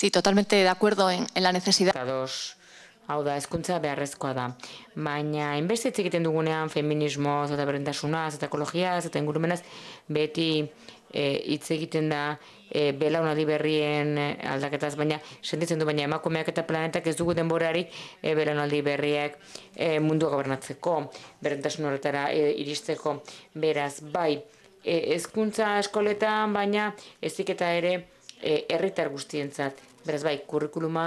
Sí, totalmente de acuerdo en, en la necesidad. Dos. Hau da, hezkuntza beharrezkoa da. Baina, inbeste egiten dugunean feminismo, eta berentasuna, eta ekologia, eta ingurumenaz, beti eh, hitz egiten da e, eh, belaunaldi berrien eh, aldaketaz, baina sentitzen du, baina emakumeak eta planetak ez dugu denborari e, belaunaldi berriak mundu gobernatzeko, berentasun horretara e, iristeko, beraz, bai, hezkuntza eskoletan, baina eziketa ere herritar e, guztientzat. Beraz bai, kurrikuluma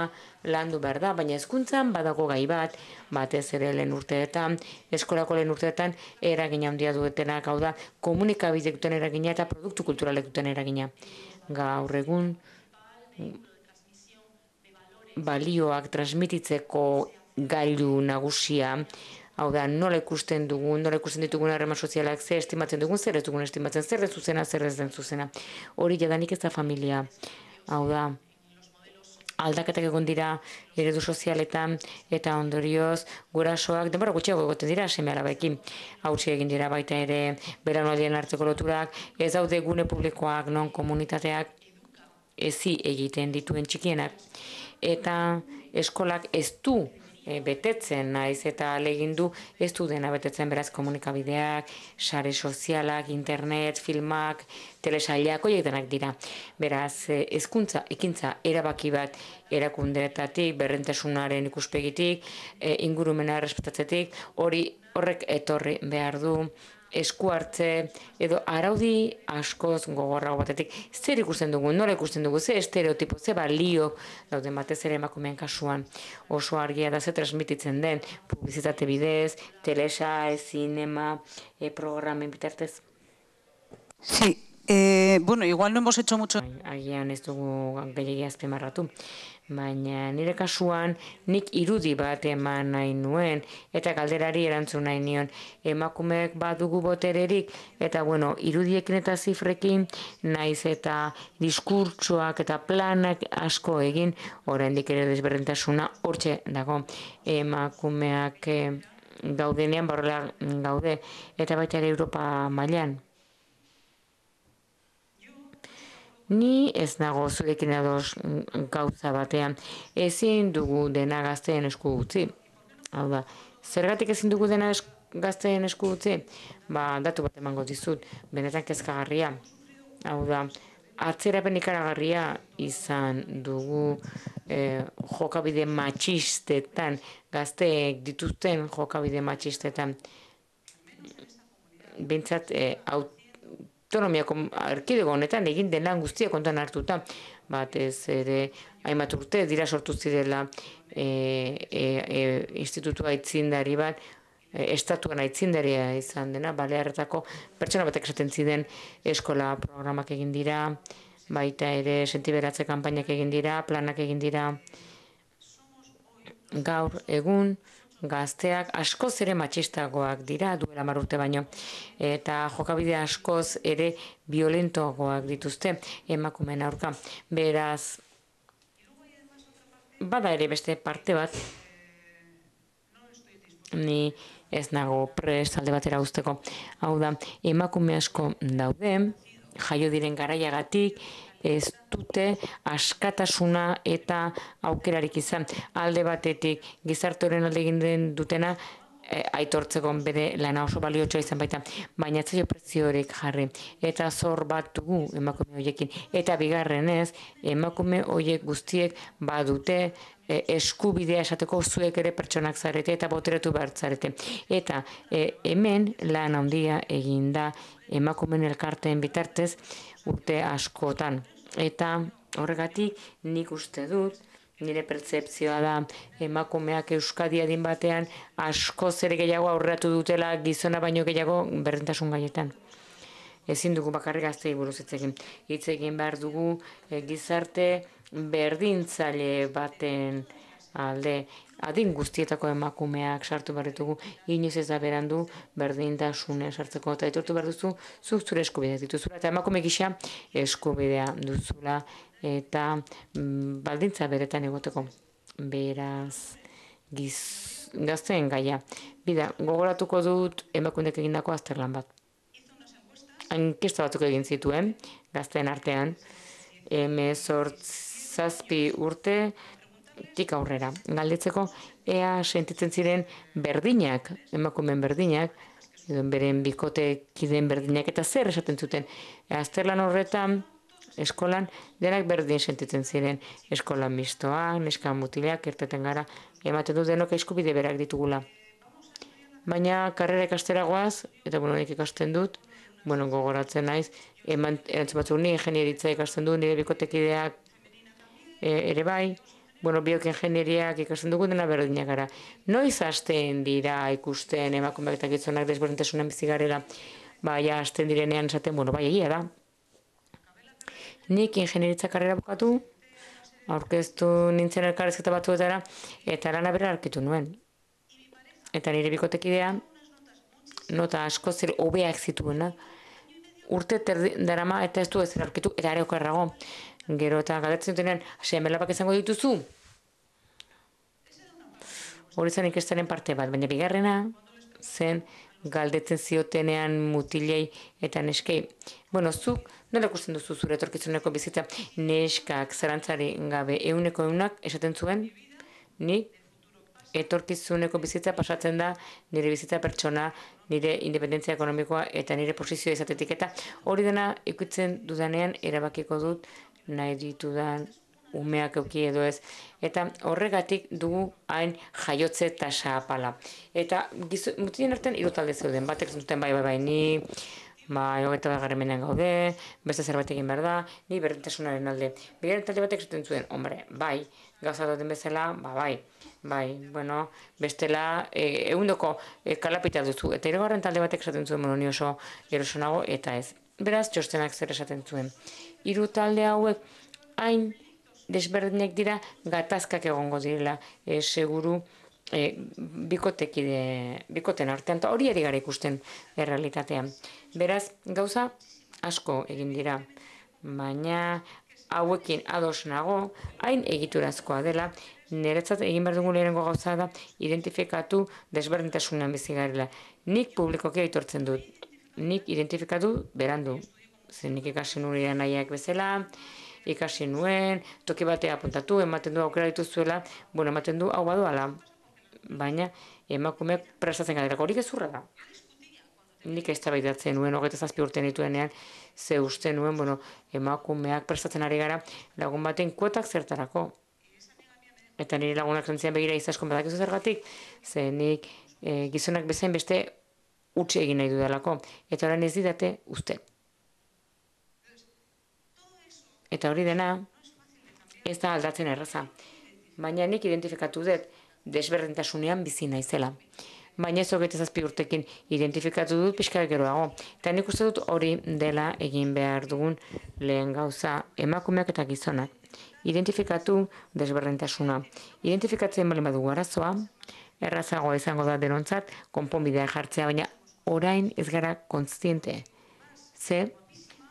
landu behar da, baina hezkuntzan badago gai bat, batez ere lehen urteetan, eskolako lehen urteetan, eragina handia duetenak, hau da, komunikabidek duten eragina eta produktu kulturalek duten eragina. Gaur egun, balioak transmititzeko gailu nagusia, hau da, nola ikusten dugun, nola ikusten ditugun harreman sozialak, zer estimatzen dugun, zer ez dugun estimatzen, zer ez zuzena, zer ez den zuzena. Hori jadanik ez da familia, hau da, aldaketak egon dira eredu sozialetan eta ondorioz gurasoak denbora gutxiago egoten dira seme alabekin hautsi egin dira baita ere beranoldien arteko loturak ez daude gune publikoak non komunitateak ezi egiten dituen txikienak eta eskolak ez du Eh, betetzen naiz eta legindu ez du dena betetzen beraz komunikabideak, sare sozialak, internet, filmak, telesailak, oiek dira. Beraz, eh, hezkuntza ekintza, erabaki bat erakundeetatik, berrentasunaren ikuspegitik, eh, ingurumena respetatzetik, hori horrek etorri behar du, esku hartze edo araudi askoz gogorra batetik. Zer ikusten dugu, nola ikusten dugu, ze estereotipo, ze balio, dauden batez ere emakumeen kasuan oso argia da ze transmititzen den, publizitate bidez, telesa, e-zinema, e eh, bitartez. sí, Eh, bueno, igual no hemos hecho mucho. Agian ez dugu gehiagia azpimarratu. Baina nire kasuan nik irudi bat eman nahi nuen eta galderari erantzun nahi nion emakumeek badugu botererik eta bueno, irudiekin eta zifrekin naiz eta diskurtsoak eta planak asko egin oraindik ere desberdintasuna hortxe dago emakumeak e, gaudenean barrela gaude eta baita ere Europa mailan. Ni ez nago zurekin ados mm, gauza batean. Ezin dugu dena gazteen esku gutzi. Hau da, zergatik ezin dugu dena esk, gazteen esku gutzi? Ba, datu bat emango dizut, benetan kezkagarria. Hau da, atzerapen ikaragarria izan dugu eh, jokabide matxistetan, gazteek dituzten jokabide matxistetan, bintzat eh, autonomiako erkidego honetan egin den lan guztia kontan hartuta bat ez ere hainbat urte dira sortu zirela e, e, e, institutua aitzindari bat e, estatuan aitzindaria izan dena balearretako pertsona batek esaten ziren eskola programak egin dira baita ere sentiberatze kanpainak egin dira planak egin dira gaur egun gazteak askoz ere matxistagoak dira duela marurte baino eta jokabide askoz ere violentoagoak dituzte emakumeen aurka. Beraz, bada ere beste parte bat ni ez nago prest alde batera guzteko. Hau da, emakume asko daude, jaio diren gatik ez dute askatasuna eta aukerarik izan alde batetik gizartoren alde egin den dutena aitortzegon eh, aitortzeko bere lana oso baliotsua izan baita, baina ez zaio preziorik jarri, eta zor bat dugu emakume horiekin, eta bigarren ez, emakume horiek guztiek badute eh, eskubidea esateko zuek ere pertsonak zarete eta boteratu bertzarete. Eta eh, hemen lan handia eginda emakumeen elkarteen bitartez, urte askotan. Eta horregatik nik uste dut, nire pertzeptzioa da emakumeak euskadi adin batean asko zere gehiago aurratu dutela gizona baino gehiago berdintasun gaietan. Ezin dugu bakarrik gazte iburuz itzegin. behar dugu eh, gizarte berdintzaile baten alde adin guztietako emakumeak sartu berritugu inoiz ez da berandu berdintasune sartzeko eta etortu berduzu zuk zure eskubidea dituzula eta emakume gisa eskubidea duzula eta mm, baldintza beretan egoteko beraz giz gazteen gaia. Bida, gogoratuko dut emakundek egindako azterlan bat. Enkesta batuk egin zituen, gazteen artean, zazpi urte, tik aurrera. Galdetzeko, ea sentitzen ziren berdinak, emakumen berdinak, beren bikote kideen berdinak, eta zer esaten zuten. Azterlan horretan, eskolan, denak berdin sentitzen ziren. eskolan mistoak, neska mutileak, erteten gara, ematen du denok eskubide berak ditugula. Baina karrera asteragoaz eta bueno, nik ikasten dut, bueno, gogoratzen naiz, eman, erantzun batzuk, ni ingenieritza ikasten dut, nire bikotekideak e, ere bai, bueno, biok ingenieriak ikasten dugu dena berdinak gara. Noiz hasten dira ikusten emakumeak eta gizonak desberdintasunan bizigarela, bai, hasten direnean esaten, bueno, bai, egia da. Nik ingenieritza karrera bukatu, aurkeztu nintzen elkarrezketa batzuetara, eta lana bera arkitu nuen. Eta nire bikotekidea, nota asko zer obeak zituena, urte terdi darama eta ez du ezer arkitu, eta ere Gero eta galetzen dutenean, seme labak izango dituzu? Hori zen ikestaren parte bat, baina bigarrena zen galdetzen ziotenean mutilei eta neskei. Bueno, zuk nola ikusten duzu zure etorkizuneko bizitza neskak zarantzari gabe euneko eunak esaten zuen? Nik etorkizuneko bizitza pasatzen da nire bizitza pertsona, nire independentzia ekonomikoa eta nire posizioa izatetik eta hori dena ikutzen dudanean erabakiko dut nahi ditudan umeak euki edo ez. Eta horregatik dugu hain jaiotze tasa saapala. Eta mutien artean irotalde zeuden, batek zuten bai bai bai ni, ba, egoetan garremenean gaude, beste zerbait egin behar da, ni berdintasunaren alde. Bigaren talde batek zuten zuen, hombre, bai, gauza duten bezala, ba, bai, bai, bueno, bestela, e, eundoko e, kalapita duzu, eta irugarren talde batek esaten zuen, bueno, ni oso gero eta ez. Beraz, txostenak zer esaten zuen hiru talde hauek hain desberdinek dira gatazkak egongo direla e, seguru e, bikotekide bikoten artean ta hori ari gara ikusten errealitatean beraz gauza asko egin dira baina hauekin ados nago hain egiturazkoa dela niretzat egin behar dugun lehenengo gauza da identifikatu desberdintasunan bizi garela nik publikoki aitortzen dut nik identifikatu berandu zenik ikasi nurean nahiak bezala, ikasi nuen, toki batea apuntatu, ematen du aukera dituzuela, bueno, ematen du hau ala. baina emakume prestatzen gara, horik ez da. Nik ez nuen, hogeita zazpi urtean dituenean, ze uste nuen, bueno, emakumeak prestatzen ari gara, lagun baten kuotak zertarako. Eta nire lagunak zentzian begira izasko, badak ez zergatik, ze nik eh, gizonak bezain beste utxe egin nahi dudalako. Eta horren ez didate, usten. Eta hori dena, ez da aldatzen erraza. Baina nik identifikatu dut, desberdintasunean bizi naizela. Baina ez hogeita zazpi urtekin identifikatu dut pixka geroago. Eta nik uste dut hori dela egin behar dugun lehen gauza emakumeak eta gizonak. Identifikatu desberdintasuna. Identifikatzen bali badugu arazoa, errazagoa izango da denontzat, konponbidea jartzea, baina orain ez gara kontziente. Zer,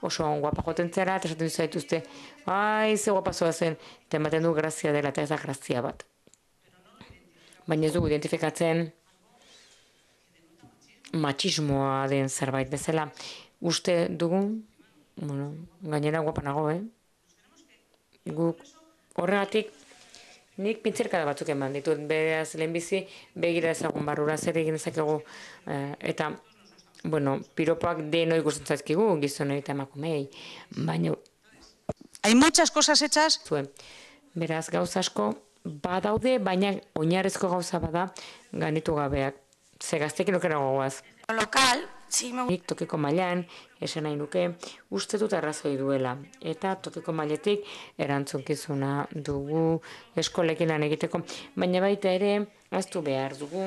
oso on guapa joten zara, eta esaten zaituzte, ai, ze guapa zoa zen, eta ematen du grazia dela, eta ez da grazia bat. Baina ez dugu identifikatzen matxismoa den zerbait bezala. Uste dugu, bueno, gainera guapa nago, eh? Guk horregatik nik pintzerkada batzuk eman ditut, bereaz lehenbizi begira ezagun barrura zer egin ezakegu, eh, eta bueno, piropak den no ikusten zaizkigu, gizon eta emakumei, baina... Hai muchas cosas hechas? beraz, gauza asko badaude, baina oinarezko gauza bada ganitu gabeak. Ze gaztekin okera gogoaz. Lokal, ...tokiko Nik mailean, esan nahi nuke, uste dut arrazoi duela. Eta tokiko mailetik erantzunkizuna dugu, eskolekin lan egiteko, baina baita ere, aztu behar dugu,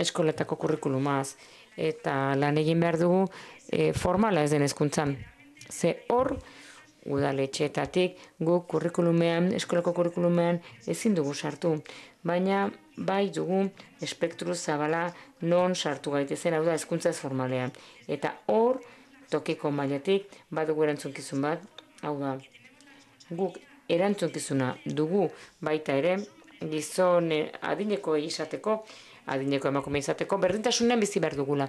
eskoletako kurrikulumaz eta lan egin behar dugu e, formala ez den hezkuntzan. Ze hor, udaletxeetatik guk kurrikulumean, eskolako kurrikulumean ezin dugu sartu. Baina bai dugu espektru zabala non sartu gaitezen, hau da, ezkuntza ez formalean. Eta hor, tokiko mailetik badugu erantzunkizun bat, hau da, guk erantzunkizuna dugu baita ere, gizon eh, adineko izateko, adineko emakume izateko, berdintasunen bizi behar dugula.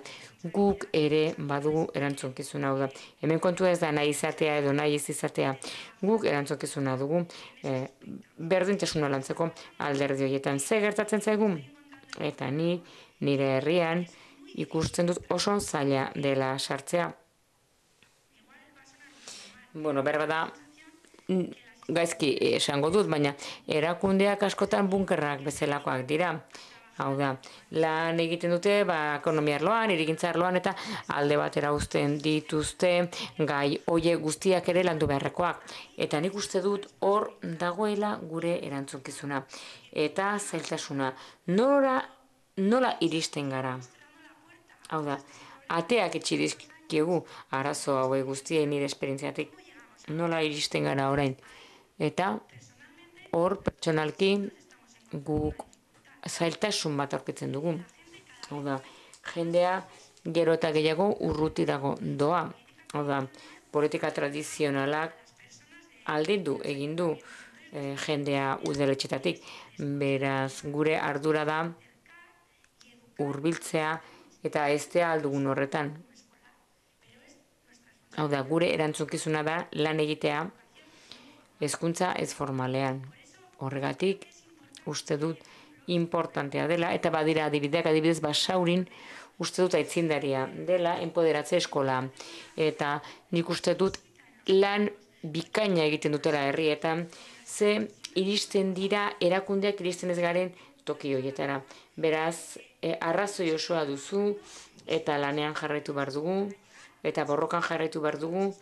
Guk ere badugu erantzunkizun hau da. Hemen kontua ez da nahi izatea edo nahi ez izatea. Guk erantzunkizuna dugu e, berdintasuna lantzeko alderdi horietan. Ze gertatzen zaigun? Eta ni, nire herrian, ikusten dut oso zaila dela sartzea. Bueno, berba da, gaizki esango dut, baina erakundeak askotan bunkerrak bezalakoak dira. Hau da, lan egiten dute, ba, ekonomia erloan, irikintza erloan, eta alde batera uzten dituzte, gai oie guztiak ere landu beharrekoak. Eta nik uste dut hor dagoela gure erantzunkizuna. Eta zailtasuna, nora, nola iristen gara? Hau da, ateak etxidizkigu, arazo hauei guztien nire esperientziatik, nola iristen gara orain. Eta hor pertsonalkin guk zailtasun bat aurkitzen dugu. Hau da, jendea gero eta gehiago urruti dago doa. Hau da, politika tradizionalak aldi du, egin du e, jendea udaletxetatik. Beraz, gure ardura da hurbiltzea eta eztea aldugun horretan. Hau da, gure erantzukizuna da lan egitea Hezkuntza ez formalean. Horregatik, uste dut, importantea dela, eta badira adibideak adibidez basaurin uste dut aitzindaria dela enpoderatze eskola. Eta nik uste dut lan bikaina egiten dutela herrietan, ze iristen dira erakundeak iristen ez garen toki Beraz, e, arrazoi osoa duzu eta lanean jarraitu bar dugu eta borrokan jarraitu bar dugu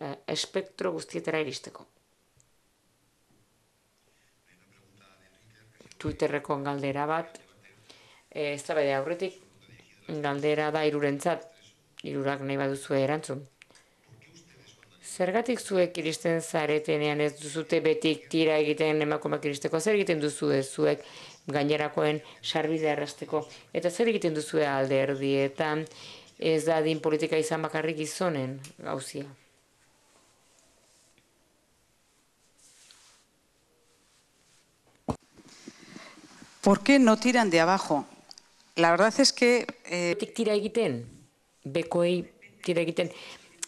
e, espektro guztietara iristeko. Twitterreko galdera bat, e, ez da bede aurretik, galdera da irurentzat, irurak nahi baduzu erantzun. Zergatik zuek iristen zaretenean ez duzute betik tira egiten emakumak iristeko, zer egiten duzu zuek gainerakoen sarbidea errasteko, eta zer egiten duzue alderdi, erdietan ez da din politika izan bakarrik izonen gauzia. ¿Por qué no tiran de abajo? La verdad es que... Eh... Tira egiten, bekoei tira egiten.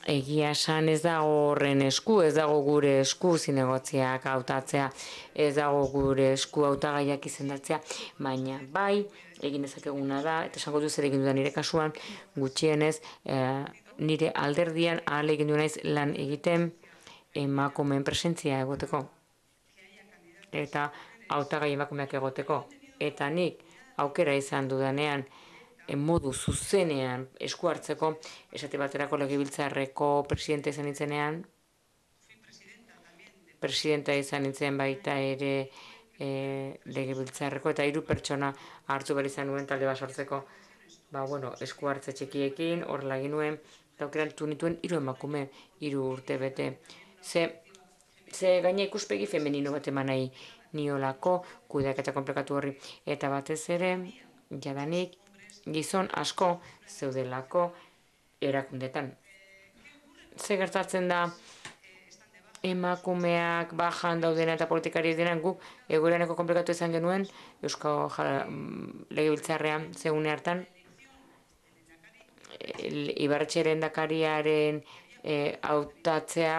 Egia esan ez dago horren esku, ez dago gure esku zinegotziak hautatzea, ez dago gure esku hautagaiak izendatzea, baina bai, egin ezakeguna da, eta esango duz ere egin dudan nire kasuan, gutxienez, eh, nire alderdian ahal egin naiz lan egiten emakumeen presentzia egoteko. Eta hautagai emakumeak egoteko eta nik aukera izan dudanean en eh, modu zuzenean esku hartzeko esate baterako legibiltzarreko presidente izan itzenean presidenta izan itzen baita ere e, eh, legibiltzarreko eta hiru pertsona hartu behar izan nuen talde bat sortzeko ba, bueno, esku hartze txikiekin horrela nuen eta aukeran nituen hiru emakume hiru urte bete ze, ze ikuspegi femenino bat eman nahi niolako eta komplikatu horri. Eta batez ere, jadanik gizon asko zeudelako erakundetan. Ze gertatzen da emakumeak bajan daudena eta politikari denan guk egoeraneko komplikatu izan genuen Eusko mm, Legebiltzarrean zeune hartan e, Ibarretxe erendakariaren eh hautatzea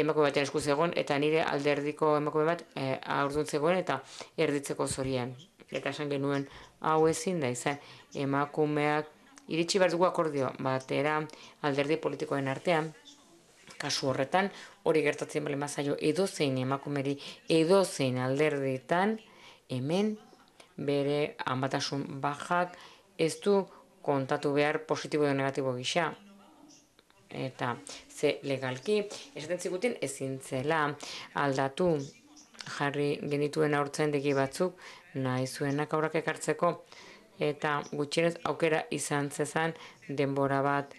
emakume baten esku zegoen eta nire alderdiko emakume bat eh aurdun zegoen eta erditzeko zorian. Eta esan genuen hau ezin da izan emakumeak iritsi behar dugu akordio batera alderdi politikoen artean kasu horretan hori gertatzen bale mazaio edozein emakumeri edozein alderditan hemen bere amatasun bajak ez du kontatu behar positibo edo negatibo gisa eta ze legalki esaten zigutin ezin zela aldatu jarri genituen deki batzuk nahi zuenak aurrak ekartzeko eta gutxienez aukera izan zezan denbora bat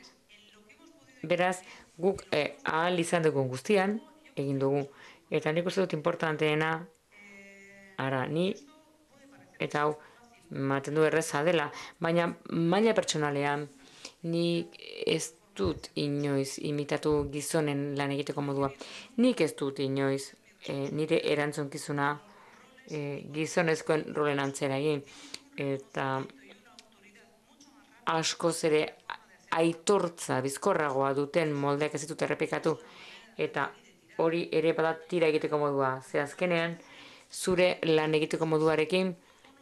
beraz guk eh, ahal izan dugun guztian egin dugu eta nik uste dut importanteena ara ni eta hau maten du erreza dela baina maila pertsonalean ni ez dut inoiz imitatu gizonen lan egiteko modua. Nik ez dut inoiz e, nire erantzunkizuna e, eh, gizonezkoen rolen antzera egin. Eta asko ere aitortza bizkorragoa duten moldeak ez ditut errepikatu. Eta hori ere badat tira egiteko modua. Ze azkenean, zure lan egiteko moduarekin,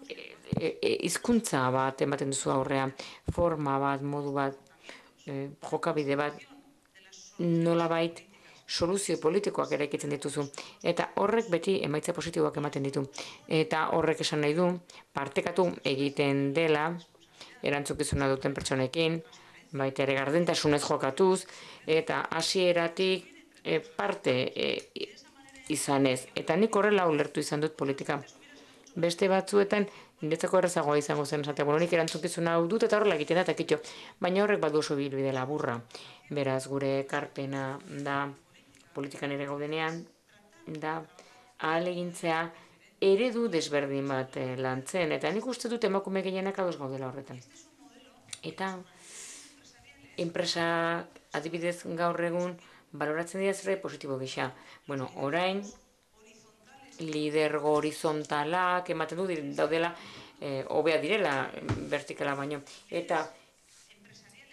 eh, hizkuntza e, e, e, bat ematen duzu aurrea, forma bat, modu bat, Eh, jokabide bat nolabait soluzio politikoak ere dituzu. Eta horrek beti emaitza positiboak ematen ditu. Eta horrek esan nahi du, partekatu egiten dela erantzukizuna duten pertsonekin, baita ere gardentasunez jokatuz, eta hasieratik eh, parte eh, izan ez. Eta nik horrela ulertu izan dut politika beste batzuetan, niretzako errezagoa izango zen, esatea, bueno, nik erantzukizun hau dut eta horrela egiten da, eta kitxo, baina horrek badu oso idela laburra. Beraz, gure karpena da, politikan ere gaudenean, da, ahal egintzea, eredu desberdin bat eh, lantzen, eta nik uste dut emakume gehienak adoz gaudela horretan. Eta, enpresa adibidez gaur egun, baloratzen dira zerre positibo gisa. Bueno, orain, lidergo horizontalak ematen du daudela eh, obea direla vertikala baino eta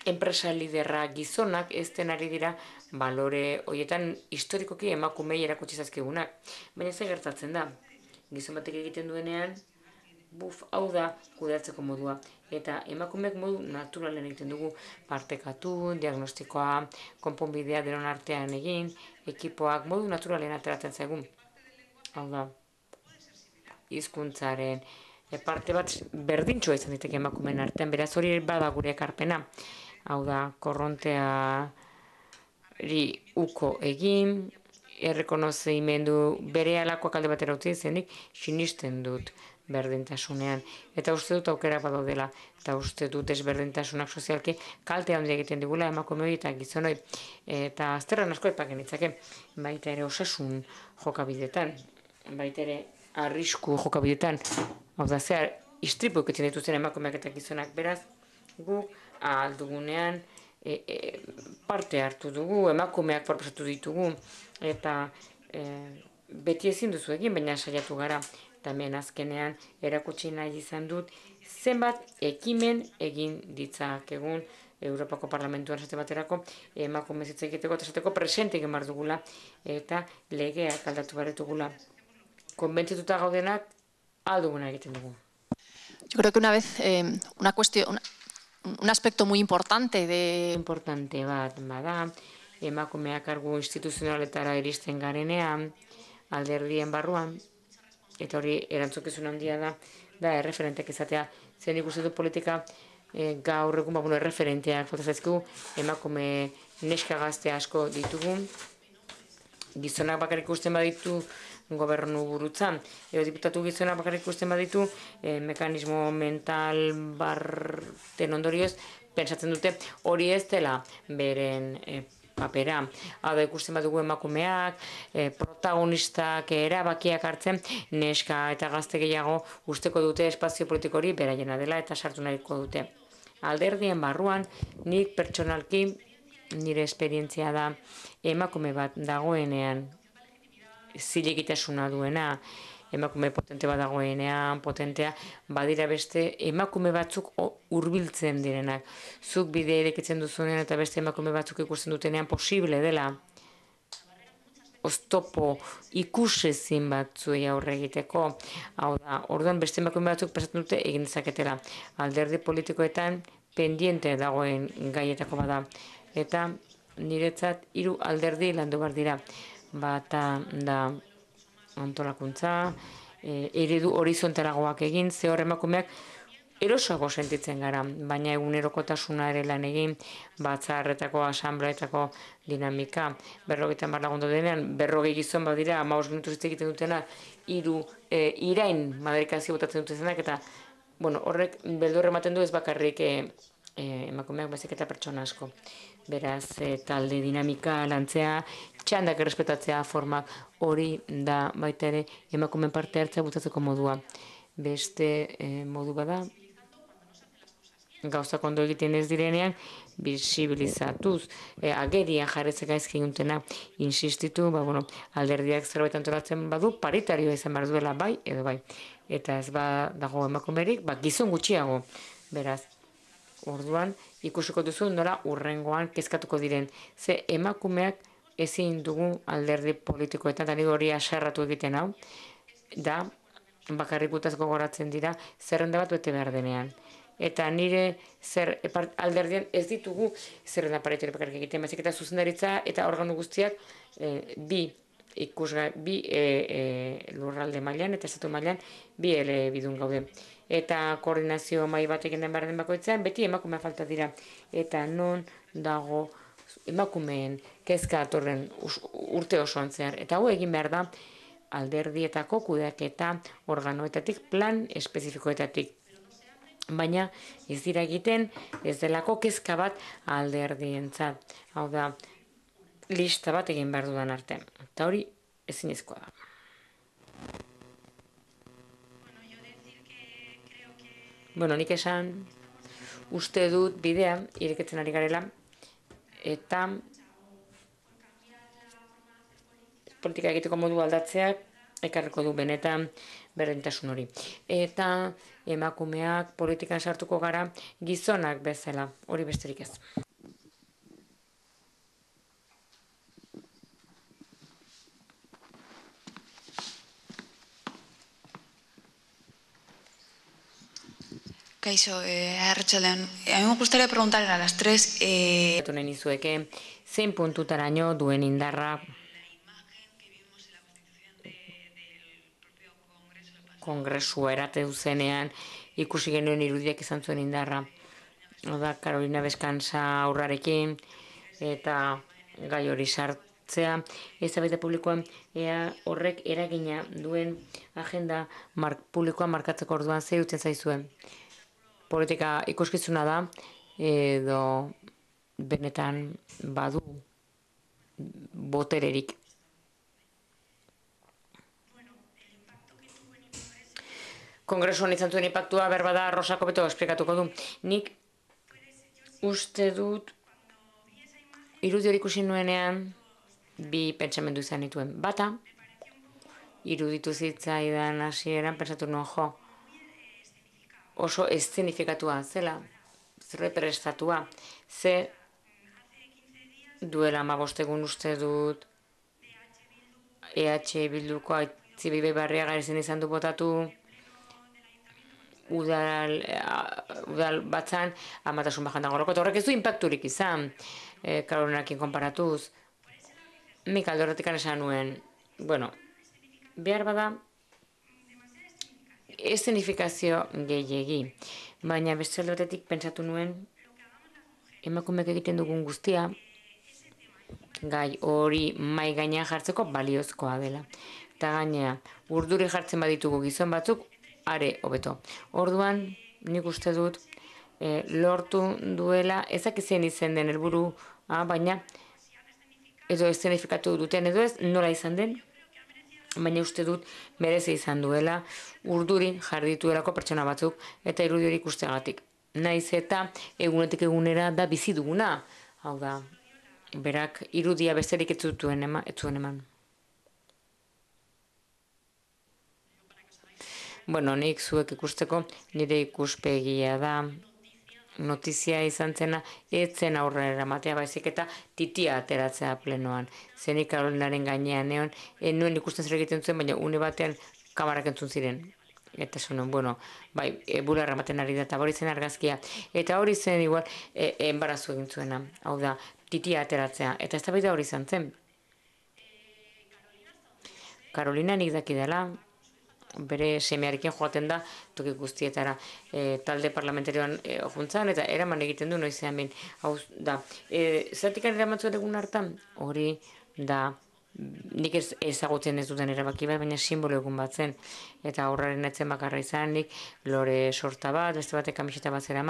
enpresa liderra gizonak ez denari dira balore hoietan historikoki emakumei erakutsi zazkigunak baina ze gertatzen da gizon batek egiten duenean buf hau da kudeatzeko modua eta emakumeek modu naturalen egiten dugu partekatu, diagnostikoa, konponbidea deron artean egin, ekipoak modu naturalen ateratzen zaigun hau da, izkuntzaren eh, parte bat berdintxo izan diteke emakumeen artean, beraz hori bada gure ekarpena, hau da, korrontea uko egin, errekonozei mendu bere alakoak alde batera utzi zenik, sinisten dut berdintasunean. Eta uste dut aukera bado dela, eta uste dut ez berdintasunak sozialki kalte handi egiten digula emakume hori eta gizonoi. Eta azterran asko epaken itzake, baita ere osasun jokabidetan ere arrisku jokabidetan, hau da zehar, istripu eketzen dituzten emakumeak eta gizonak beraz, gu aldugunean e, e, parte hartu dugu, emakumeak forpasatu ditugu, eta e, beti ezin duzu egin, baina saiatu gara, eta azkenean erakutsi nahi izan dut, zenbat ekimen egin ditzak egun, Europako Parlamentuan esate baterako emakume zitza egiteko eta esateko presente egin dugula eta legeak aldatu behar ditugula konbentzituta gaudenak alduguna egiten dugu. Yo creo una vez, eh, una cuestión, un aspecto muy importante de... Importante bat, bada, emakumeak instituzionaletara iristen garenean, alderdien barruan, eta hori erantzukizun handia da, da, erreferentek izatea, zen ikusi du politika e, gaur egun, ba, bueno, erreferenteak, falta emakume neska gazte asko ditugu, gizonak bakarrik ikusten baditu, gobernu burutza. Ego diputatu gizona bakarrik ikusten baditu, eh, mekanismo mental barten ondorioz, pensatzen dute hori ez dela beren eh, papera. Hau ikusten badugu emakumeak, e, protagonistak erabakiak hartzen, neska eta gazte gehiago usteko dute espazio politiko hori beraiena dela eta sartu nahiko dute. Alderdien barruan, nik pertsonalki nire esperientzia da emakume bat dagoenean zilegitasuna duena, emakume potente bat dagoenean, potentea, badira beste emakume batzuk hurbiltzen direnak. Zuk bide ireketzen duzunean eta beste emakume batzuk ikusten dutenean posible dela. Oztopo ikusezin batzuei aurre egiteko. Hau da, orduan beste emakume batzuk pesatzen dute egin zaketela. Alderdi politikoetan pendiente dagoen gaietako bada. Eta niretzat hiru alderdi landu bar dira bata da antolakuntza, e, eredu horizontalagoak egin, ze hor emakumeak erosago sentitzen gara, baina egunerokotasuna ere lan egin, batzarretako, asambleetako dinamika, berrogeetan bar lagundu denean, berrogi gizon badira, maus minutu egiten dutena, iru, e, irain maderikazio botatzen dutezenak, eta bueno, horrek beldur ematen du ez bakarrik e, e, emakumeak bezik eta pertsona asko beraz e, talde dinamika lantzea, txandak errespetatzea formak hori da baita ere emakumeen parte hartzea butatzeko modua. Beste e, modu bada, gauza kondo egiten ez direnean, bisibilizatuz, e, agerian jarretzeka ezkin insistitu, ba, bueno, alderdiak zerbait antolatzen badu, paritario izan behar duela bai, edo bai. Eta ez ba, dago emakumerik, ba, gizon gutxiago, beraz. Orduan, ikusiko duzu nola urrengoan kezkatuko diren. Ze emakumeak ezin dugu alderdi politikoetan, tani hori aserratu egiten hau, da bakarrik utaz gogoratzen dira zerrenda bat bete behar denean. Eta nire zer epart, alderdian ez ditugu zerrenda paretere bakarrik egiten, mazik eta zuzendaritza eta organu guztiak e, bi ikusga, bi e, e, lurralde mailan eta estatu mailan bi ele bidun gaude eta koordinazio mai bat egin den barren bakoitzean, beti emakumea falta dira. Eta non dago emakumeen kezka atorren urte osoan Eta hau egin behar da alderdietako kudeak eta organoetatik plan espezifikoetatik. Baina ez dira egiten ez delako kezka bat alderdien Hau da, lista bat egin behar dudan arte. Eta hori ezin ezkoa da. Bueno, nik esan uste dut bidea, ireketzen ari garela, eta politika egiteko modu aldatzeak ekarriko du benetan berdintasun hori. Eta emakumeak politikan sartuko gara gizonak bezala, hori besterik ez. Kaixo, eh, arratxaldean, eh, a mi me gustaría preguntar las tres... Eh... Tune nizueke, zein puntutaraino duen indarra... Kongresu erate duzenean, ikusi genuen irudiak izan zuen indarra. Oda, Carolina Beskansa aurrarekin, eta gai hori sartzea, ez publikoan, ea horrek eragina duen agenda mark, publikoan markatzeko orduan zehutzen zaizuen politika ikuskitzuna da, edo benetan badu botererik. Kongresuan izan zuen impactua berbada da Rosa Kopeto esplikatuko du. Nik uste dut irudi ikusi nuenean bi pentsamendu izan nituen. Bata, iruditu zitzaidan hasieran pentsatu nuen jo oso estenifikatua zela, zerreprestatua, ze duela magostegun uste dut EH Bilduko aitzibibe barria garezen izan du botatu udal, uh, udal batzan amatasun bajan dago eta horrek ez du impacturik izan eh, kalorunakien konparatuz mi kaldo esan nuen bueno, behar bada eszenifikazio gehiegi. Baina beste aldotetik pentsatu nuen, emakumeek egiten dugun guztia, gai hori mai gainean jartzeko baliozkoa dela. Eta gainea, urduri jartzen baditugu gizon batzuk, are hobeto. Orduan, nik uste dut, eh, lortu duela, ezak izen izen den helburu, ah, baina, edo eszenifikatu duten edo ez, nola izan den, baina uste dut merezi izan duela urdurin jardituelako pertsona batzuk eta irudio ikusteagatik. Naiz eta egunetik egunera da bizi duguna, hau da, berak irudia besterik ez zuen etzuen eman. Bueno, nik zuek ikusteko nire ikuspegia da, notizia izan zena, etzen aurrera matea baizik eta titia ateratzea plenoan. Zeni Karolinaren gainean egon, enuen eh, ikusten zer egiten zuen, baina une batean kamarak entzun ziren. Eta zonen, bueno, bai, e, eh, bula erramaten ari da, eta hori zen argazkia. Eta hori zen, igual, e, eh, enbarazu egin zuena, hau da, titia ateratzea. Eta ez da hori izan zen. Karolina nik daki dela, bere semearekin joaten da toki guztietara eh, talde parlamentarioan e, eh, juntzan eta eraman egiten du noizean min hau da e, eh, zatikan hartan hori da nik ez ezagutzen ez duten erabaki bat, baina simbolo egun bat zen. Eta horraren etzen bakarra izan, nik lore sorta bat, beste batek kamiseta bat zera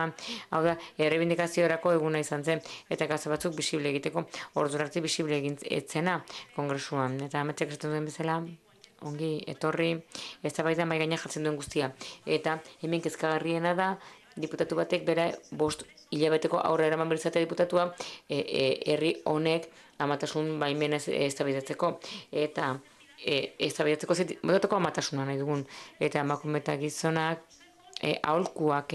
Hau da, errebindikaziorako eguna izan zen, eta gazte batzuk bisible egiteko, ordurarte bisible egin kongresuan. Eta ametxek esaten duen bezala, ongi etorri ez da baita mai gaina jartzen duen guztia eta hemen kezkagarriena da diputatu batek bera bost hilabeteko aurre eraman berizatea diputatua e, e, herri honek amatasun baimen ez, ez eta e, ez da bidatzeko amatasuna nahi dugun eta emakume eta gizonak e, aholkuak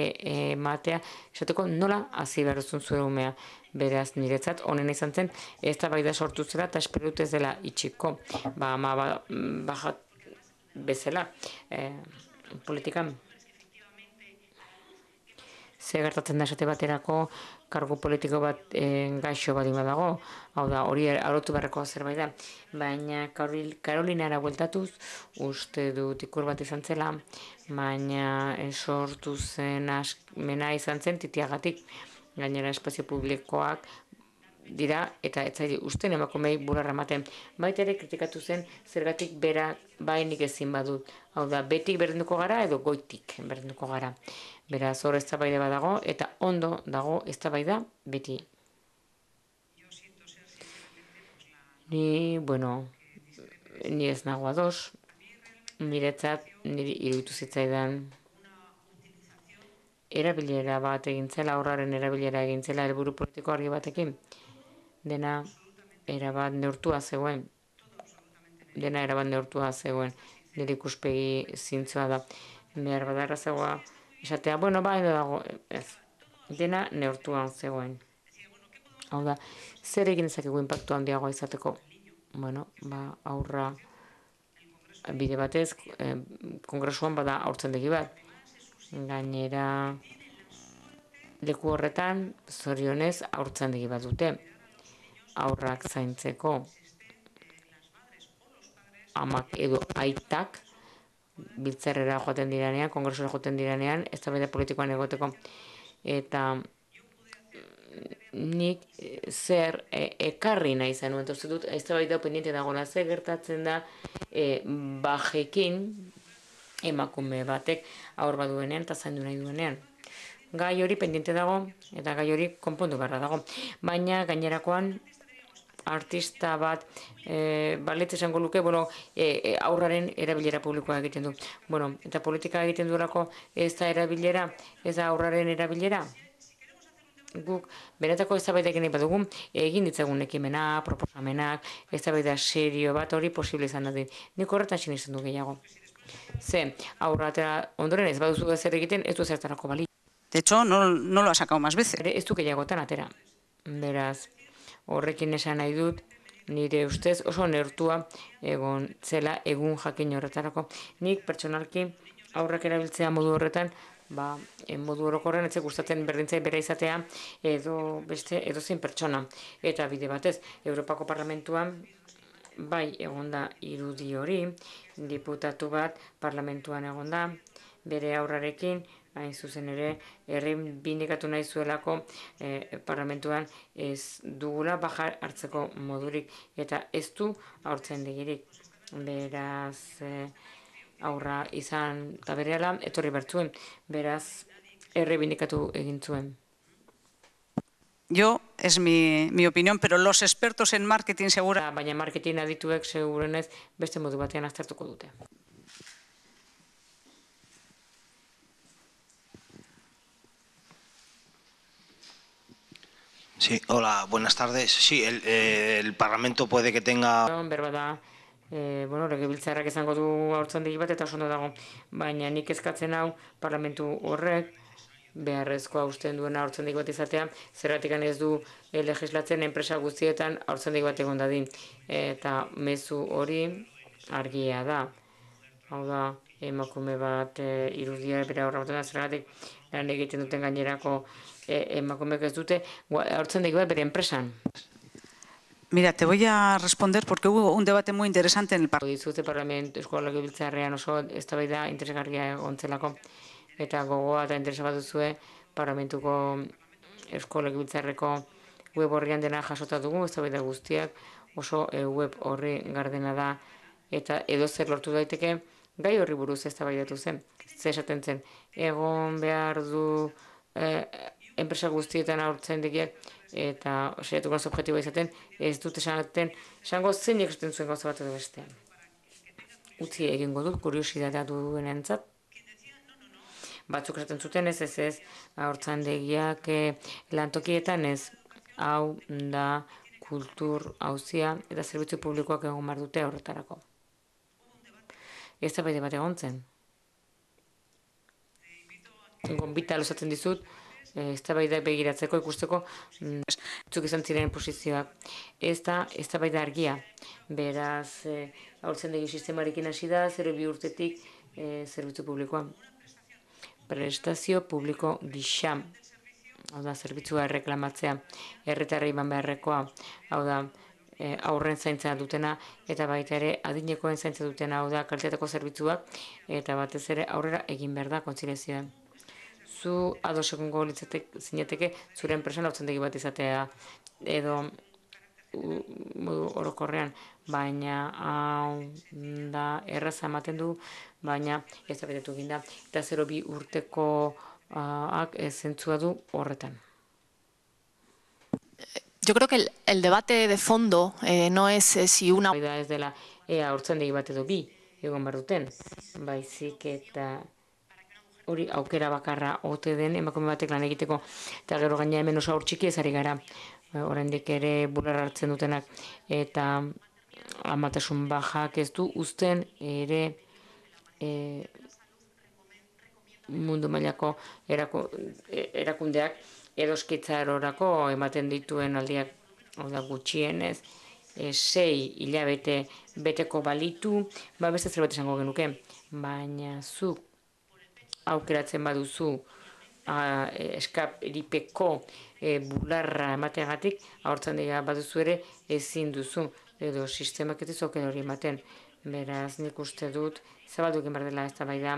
ematea, e, esateko nola hasi beharuzun zure umea beraz niretzat, honen izan zen, ez da bai da sortu zela eta esperut dela itxiko, ba, ma, ba, bezala, e, politikan. Ze gertatzen da esate baterako, kargu politiko bat e, gaixo bat badago, hau da, hori arotu barrako zerbait da, baina Karolina eragueltatuz, uste du tikur bat izan zela, baina sortu zen menai izan zen titiagatik, gainera espazio publikoak dira eta ez zaidi usten emakumei burarra maten. Baitere kritikatu zen zergatik bera bainik ezin badut. Hau da, betik berdinduko gara edo goitik berdinduko gara. Bera zor ez tabaide badago eta ondo dago ez tabaida beti. Ni, bueno, ni ez nagua dos Niretzat, niri iruditu zitzaidan erabilera bat egintzela, horraren erabilera egintzela, helburu politiko argi batekin dena erabat neurtua zegoen. Dena erabat neurtua zegoen, nire ikuspegi zintzoa da. mehar badarra zegoa, esatea, bueno, ba, edo dago, Dena neurtuan zegoen. Hau da, zer egin zakegu impactu handiagoa izateko? Bueno, ba, aurra bide batez, eh, kongresuan bada aurtzen degi bat. Gainera, leku horretan, zorionez, aurtzen degi bat dute aurrak zaintzeko amak edo aitak biltzerrera joaten direnean, kongresora joaten direnean, ez da politikoan egoteko. Eta mm, nik eh, zer e, ekarri nahi zen, eta dut, ez da bai pendiente dago ze gertatzen da e, bajekin emakume batek aur bat duenean eta zaindu nahi duenean. Gai hori pendiente dago eta gai hori konpondu beharra dago. Baina gainerakoan artista bat e, eh, balet esango luke, bueno, e, aurraren erabilera publikoa egiten du. Bueno, eta politika egiten durako ez da erabilera, ez da aurraren erabilera guk beretako nahi badugu egin ditzagun ekimena, proposamenak, eztabaida serio bat hori posible izan da Nik horretan izan du gehiago. Ze, aurra ondoren ez baduzu da zer egiten, ez du zertarako bali. De hecho, no, no lo ha sacado más veces. Ez du gehiagotan atera. Beraz, horrekin esan nahi dut, nire ustez oso nertua egon zela egun jakin horretarako. Nik pertsonalki aurrak erabiltzea modu horretan, ba, en modu horrekorren etxe gustatzen berdintzai bera izatea edo beste edo zein pertsona. Eta bide batez, Europako Parlamentuan bai egonda irudi hori, diputatu bat parlamentuan egonda, bere aurrarekin, hain zuzen ere, herri bindikatu nahi zuelako eh, parlamentuan ez dugula bajar hartzeko modurik eta ez du aurtzen digirik. Beraz, eh, aurra izan eta etorri bertzuen, beraz, herri bindikatu egin zuen. Jo, ez mi, mi opinión, pero los expertos en marketing segura... Baina marketing adituek segurenez beste modu batean aztertuko dute. Sí, hola, buenas tardes. Sí, el, el Parlamento puede que tenga... Berba eh, bueno, legibiltzarrak izango du haurtzen digi bat eta dago. Baina nik eskatzen hau, Parlamentu horrek, beharrezko usten duena haurtzen bat izatea, zerratik ez du eh, legislatzen enpresa guztietan haurtzen bat egondadin. dadin. Eta mezu hori argia da. Hau da, emakume bat e, irudia, bera horretan, zerratik lan egiten duten gainerako E, emakumeek ez dute hartzen dugu bere enpresan. Mira, te voy a responder porque hubo un debate muy interesante en el Parlamento. Parlamento Eskola Gibiltzarrean oso ez da baida interesgarria ontzelako. Eta gogoa eta interesa bat duzue Parlamentuko Eskola Gibiltzarreko web horrian dena jasota dugu, ez guztiak oso eh, web horri gardena da eta edo zer lortu daiteke gai horri buruz ez zen. ze esaten zen, egon behar du... Eh, enpresa guztietan aurtzen dikiek, eta osiatu gauza objektiboa izaten, ez dute esanaten, esango zein ekusten zuen gauza bat edo bestean. Utzi egingo dut, kuriosidadea duen entzat, batzuk esaten zuten ez, ez ez, aurtzen degiak e, eh, lantokietan ez, hau da kultur hauzia eta zerbitzu publikoak egon bar dute horretarako. Ez da baide bat egon zen. Gonbita dizut, Eh, ez da begiratzeko ikusteko mm, zuk izan ziren posizioak. Ez da, ez da argia. Beraz, e, eh, haurtzen sistemarekin hasi da, bi urtetik eh, zerbitzu publikoan. Prestazio publiko gisa, hau da, zerbitzua erreklamatzea, erretarra iman beharrekoa, hau da, aurren zaintza dutena, eta baita ere adinekoen zaintza dutena, hau da, kalitateko zerbitzuak, eta batez ere aurrera egin behar da kontzilezioen zu ados egongo zinateke zure enpresan lautzen degi bat izatea edo modu orokorrean baina hau da erraza ematen du baina ez da betetu ginda eta 02 urteko ah, ak eh, zentzua du horretan Yo creo que el, debate de fondo eh, no es eh, si una... Hoy de la ea urtzen digi bat edo bi, egon bar duten, baizik eta hori aukera bakarra ote den emakume batek lan egiteko eta gero gaina hemen oso aur txiki ezari gara e, oraindik ere bular hartzen dutenak eta amatasun bajak ez du uzten ere e, mundu mailako erakundeak edoskitza erorako ematen dituen aldiak da gutxienez e, sei hilabete beteko balitu, ba beste zerbait esango genuke, baina zuk aukeratzen baduzu a, e, eskap eripeko e, bularra ematen ahortzen dira baduzu ere ezin duzu, edo sistemak ez zoken hori ematen. Beraz, nik uste dut, zabaldu egin behar dela ez da bai da,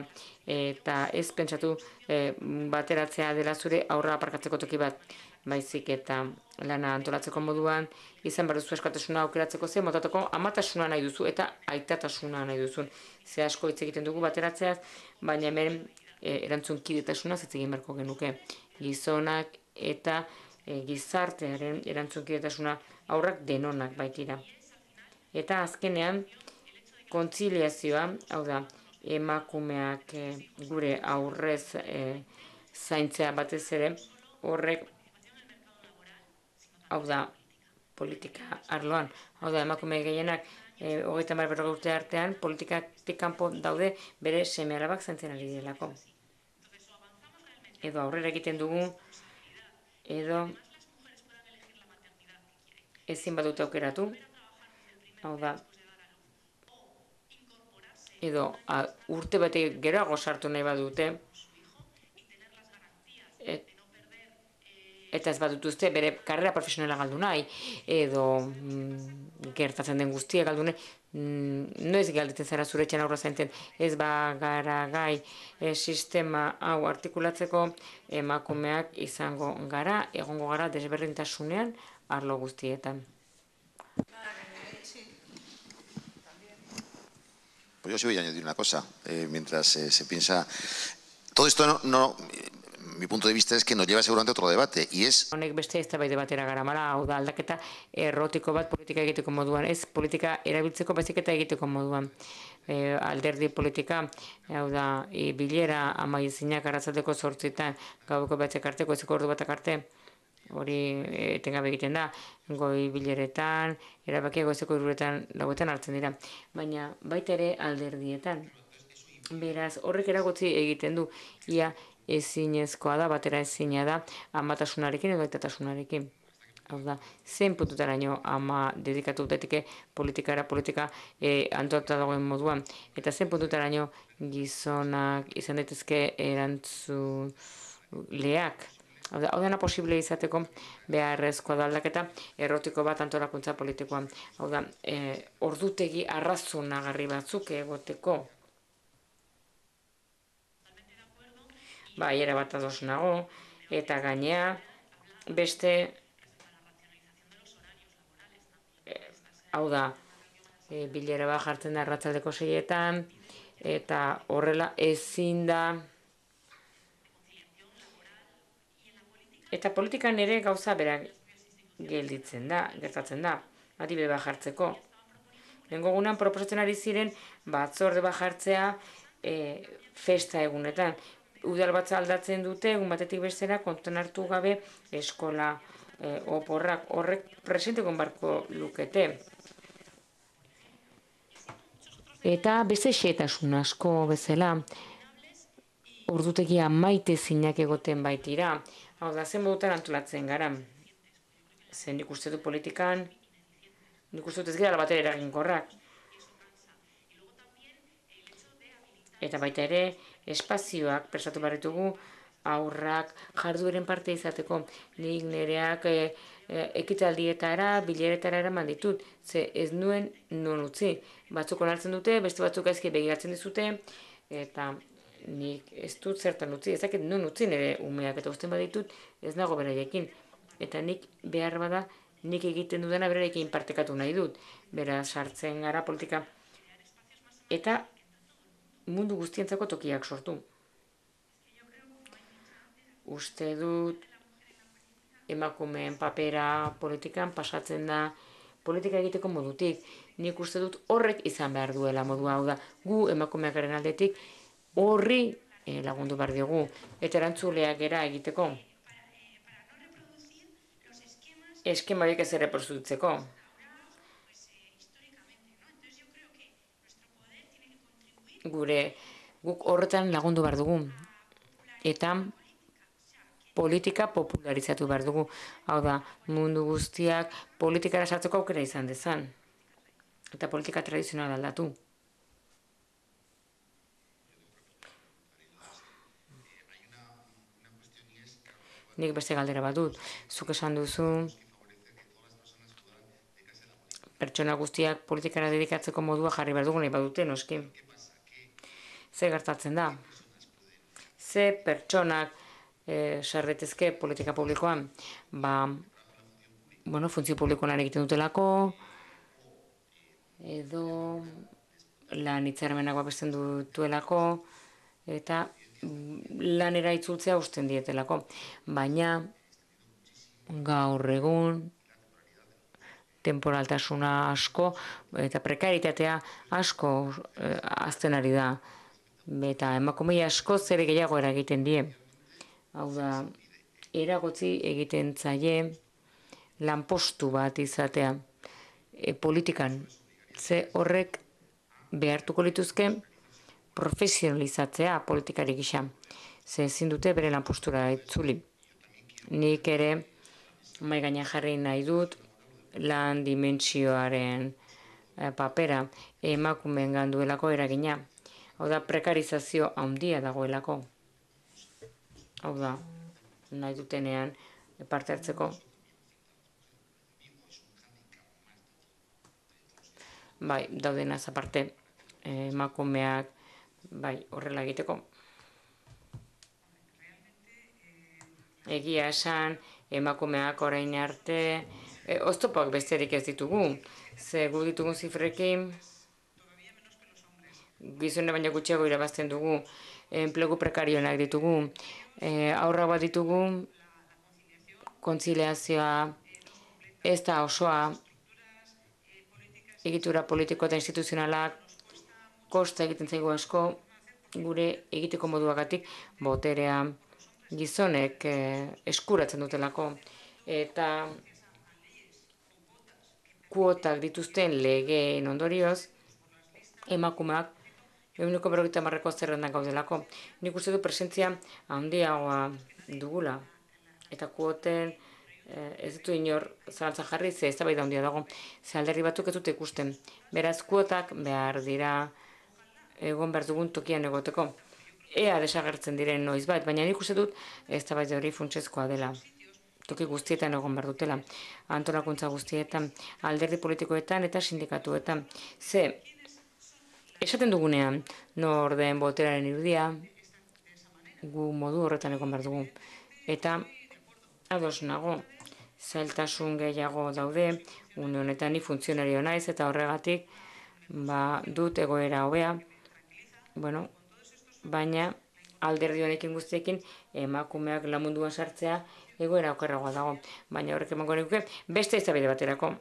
eta ez pentsatu e, bateratzea dela zure aurra aparkatzeko toki bat baizik eta lana antolatzeko moduan, izan behar duzu eskatasuna aukeratzeko ze, motatuko amatasuna nahi duzu eta aitatasuna nahi duzu. Ze asko hitz egiten dugu bateratzeaz, baina hemen E, erantzun kidetasuna egin beharko genuke. Gizonak eta e, gizartearen erantzun kidetasuna aurrak denonak baitira. Eta azkenean, kontziliazioa, hau da, emakumeak e, gure aurrez e, zaintzea batez ere, horrek, hau da, politika arloan. Hau da, emakume gehienak, e, hogeita mara urte artean, politikatik kanpo daude bere semearabak zaintzen ari direlako edo aurrera egiten dugu, edo ezin badute aukeratu, hau edo urte batek geroago sartu nahi badute, eta ez badutuzte bere karrera profesionala galdu nahi, edo mm, gertatzen den guztia galdu nahi, mm, noiz galditzen zara zure etxen aurra zainten, ez ba gara gai eh, sistema hau artikulatzeko emakumeak izango gara, egongo gara desberdintasunean arlo guztietan. Pues yo sí voy una cosa, eh, mientras eh, se piensa... Todo esto no mi punto de vista es que nos lleva seguramente otro debate y es honek beste eztabaide batera garamala hau da aldaketa errotiko bat politika egiteko moduan ez politika erabiltzeko baizik egiteko moduan e, alderdi politika hau da e, bilera amaizinak arrazateko sortzitan gaueko batzek arteko ez ordu hori etengabe egiten da, goi bileretan, erabaki goizeko iruretan lauetan hartzen dira, baina baita ere alderdietan. Beraz, horrek eragotzi egiten du, ia ezinezkoa da, batera ezina da, amatasunarekin edo aitatasunarekin. Hau da, zein puntutara nio ama dedikatu daiteke politikara politika e, dagoen moduan. Eta zein puntutara nio gizonak izan daitezke erantzun leak. Hau da, hau dena posible izateko beharrezkoa da aldaketa errotiko bat antolakuntza politikoan. Hau da, e, ordutegi arrazu nagarri batzuk egoteko. bai, era bat ados nago, eta gainea, beste, eh, hau da, e, bilera bat jartzen da erratzaldeko seietan, eta horrela ezin da, eta politikan ere gauza berak gelditzen da, gertatzen da, adibide beba jartzeko. Nengo gunan proposatzen ari ziren batzorde bat jartzea e, festa egunetan, udal batza aldatzen dute, egun batetik bestera konten hartu gabe eskola eh, oporrak horrek presente konbarko lukete. Eta beste xetasun asko bezala, ordutegia maite zinak egoten baitira. Hau da, zen modutan antulatzen gara. Zen nik uste du politikan, nik uste dut ez gara eraginkorrak. Eta baita ere, espazioak presatu barritugu aurrak jardueren parte izateko nik nereak e, e, ekitaldietara, bileretara eraman ditut, ze ez nuen non utzi. Batzuk onartzen dute, beste batzuk ezki begiratzen dizute, eta nik ez dut zertan utzi, ezaket non utzi nire umeak eta usten baditut, ez nago beraiekin. Eta nik behar bada nik egiten dudana beraiekin partekatu nahi dut, bera sartzen gara politika. Eta mundu guztientzako tokiak sortu. Uste dut emakumeen papera politikan pasatzen da politika egiteko modutik. Nik uste dut horrek izan behar duela modua hau da. Gu emakumeak aldetik horri eh, lagundu behar dugu. Eta erantzuleak era egiteko. Eskimoik ez ere gure guk horretan lagundu behar dugu. Eta politika popularizatu behar dugu. Hau da, mundu guztiak politikara sartzeko aukera izan dezan. Eta politika tradizional aldatu. Nik beste galdera bat Zuk esan duzu pertsona guztiak politikara dedikatzeko modua jarri behar dugu nahi badute, noski ze gertatzen da. Ze pertsonak e, eh, sarretezke politika publikoan, ba, bueno, funtzio publikoan egiten dutelako, edo lan itzarmenak babesten dutuelako, eta mm, lanera itzultzea usten dietelako. Baina, gaur egun, temporaltasuna asko eta prekaritatea asko eh, azten ari da eta emakumei asko zer gehiago eragiten die. Hau da, eragotzi egiten zaie lanpostu bat izatea e, politikan. Ze horrek behartuko lituzke profesionalizatzea politikari gisa. Ze ezin dute bere lanpostura itzuli. Nik ere mai gaina jarri nahi dut lan dimentsioaren eh, papera emakumeen ganduelako eragina. Hau da, prekarizazio handia dagoelako. Hau da, nahi dutenean parte hartzeko. Bai, dauden azaparte emakumeak, bai, horrela egiteko. Egia esan, emakumeak orain arte, e, oztopak besterik ez ditugu, ze gu ditugun zifrekin, gizune baina gutxiago irabazten dugu, enplegu prekarionak ditugu, e, eh, aurra bat ditugu, konziliazioa, ez da osoa, egitura politiko eta instituzionalak, kosta egiten zaigu asko, gure egiteko moduagatik boterea gizonek eh, eskuratzen dutelako eta kuotak dituzten legeen ondorioz emakumeak euniko berrogeita marreko zerrendan gaudelako. Nik uste du presentzia handiagoa dugula. Eta kuoten eh, ez ditu inor zalantza jarri ze ez da handia dago. alderri batzuk ez dut ikusten. Beraz kuotak behar dira egon behar dugun tokian egoteko. Ea desagertzen diren noiz bat, baina nik uste dut ez da hori funtsezkoa dela toki guztietan egon behar dutela, antolakuntza guztietan, alderdi politikoetan eta sindikatuetan. Ze, esaten dugunean, nor den boteraren irudia, gu modu horretan egon behar dugu. Eta, ados nago, zailtasun gehiago daude, une honetan ni funtzionario naiz, eta horregatik, ba, dut egoera hobea, bueno, baina, alderdi honekin guztiekin, emakumeak lamunduan sartzea, egoera okerragoa dago, baina horrek emango beste izabide baterako,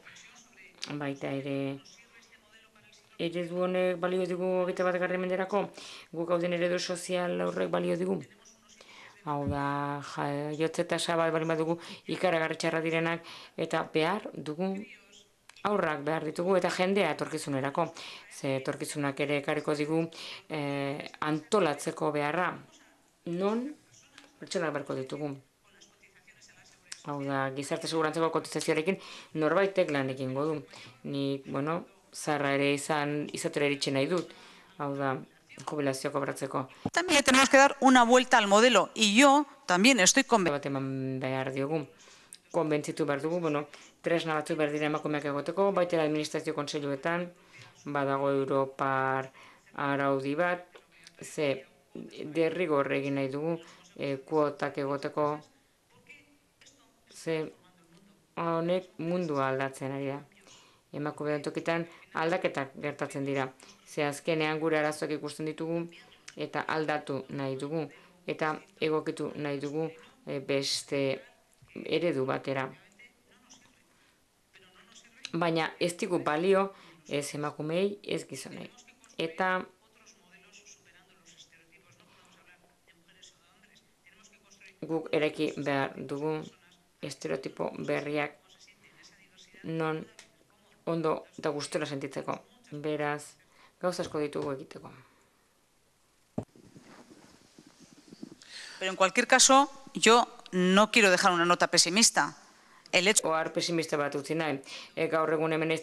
baita ere, eredu honek eh, balio digu egite bat garri menderako, guk hau den eredu sozial horrek balio digu. Hau da, jotze eta sabat balin bat dugu ikaragarri txarra direnak, eta behar dugu aurrak behar ditugu eta jendea etorkizunerako. Ze etorkizunak ere ekarriko digu eh, antolatzeko beharra non bertxonak beharko ditugu. Hau da, gizarte segurantzeko kontestazioarekin norbaitek lan egin godu. Ni, bueno, zarra ere izan izatera eritxe nahi dut, hau da, jubilazio kobratzeko. También le tenemos que dar una vuelta al modelo, y yo también estoy convencido. Bat eman behar diogu, konbentzitu behar dugu, bueno, tresna batzu behar dira emakumeak egoteko, baitera administrazio konseiluetan, badago Europar araudi bat, ze derrigo egin nahi dugu, eh, kuotak egoteko, ze honek mundu aldatzen ari da. Emakumeak tokitan, aldaketak gertatzen dira. Ze azkenean gure arazoak ikusten ditugu eta aldatu nahi dugu eta egokitu nahi dugu eh, beste eredu batera. Baina ez digu balio ez emakumei ez gizonei. Eta guk ereki behar dugu estereotipo berriak non ondo eta gustora sentitzeko. Beraz, gauza asko ditugu egiteko. Pero en cualquier caso, yo no quiero dejar una nota pesimista. El hecho pesimista bat utzi nahi. E, gaur egun hemen ez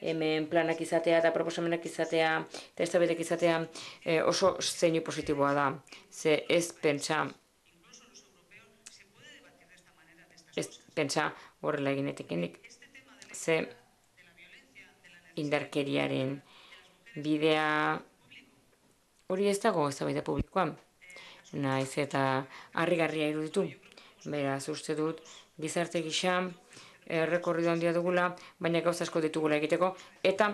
hemen planak izatea eta proposamenak izatea, eta ez izatea e, oso zeinu positiboa da. Ze ez pentsa, ez pentsa horrela egin indarkeriaren bidea hori ez dago ez da publikoan. Naiz eta harrigarria iruditu. Beraz, uste dut, gizarte gisa, errekorrido handia dugula, baina gauza asko ditugula egiteko, eta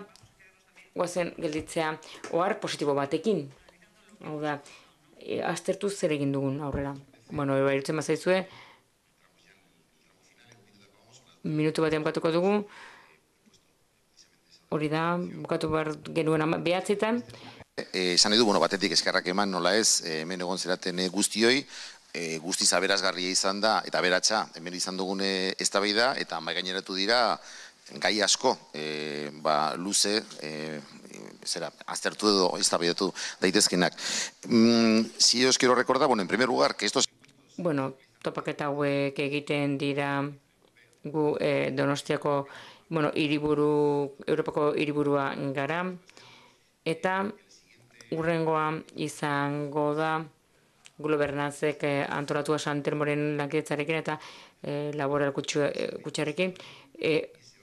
guazen gelditzea ohar positibo batekin. Hau da, e, zer egin dugun aurrera. Bueno, eba irutzen mazaitzue, eh? minutu batean bukatuko dugu. Hori da, bukatu behar genuen behatzetan. E, esan edu, bueno, batetik eskerrak eman nola ez, e, hemen egon zeraten e, guztioi, e, guztiz aberazgarria izan da, eta beratxa, hemen izan dugune ez da eta maigaineratu dira, gai asko, ba, luze, zera, aztertu edo ez da daitezkenak. Mm, si os quiero recordar, bueno, en primer lugar, que esto... Bueno, topaketa hauek egiten dira gu e, donostiako bueno, iriburu, Europako iriburua gara, eta urrengoa izango da gulo bernazek e, eh, antolatua santermoren lankidetzarekin eta e, laboral kutsu, e, kutsarekin.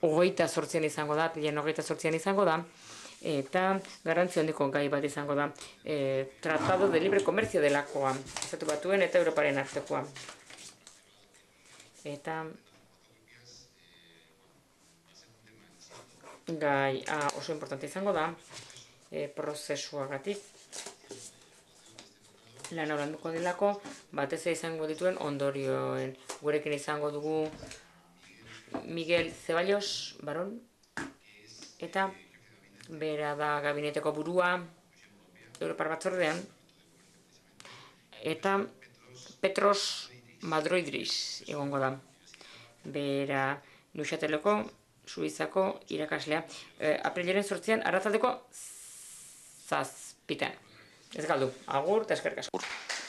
ogeita sortzian izango da, pilen ogeita sortzian izango da, eta garantzio handiko gai bat izango da. E, tratado de libre comercio delakoa, esatu batuen eta Europaren artekoa. Eta... gai a, ah, oso importante izango da e, prozesuagatik lan delako batez izango dituen ondorioen gurekin izango dugu Miguel Ceballos baron eta bera da gabineteko burua Europar batzordean eta Petros Madroidris egongo da bera Nuxateleko Suizako irakaslea. E, Aprileren sortzean, arratzaldeko zazpitan. Ez galdu, agur eta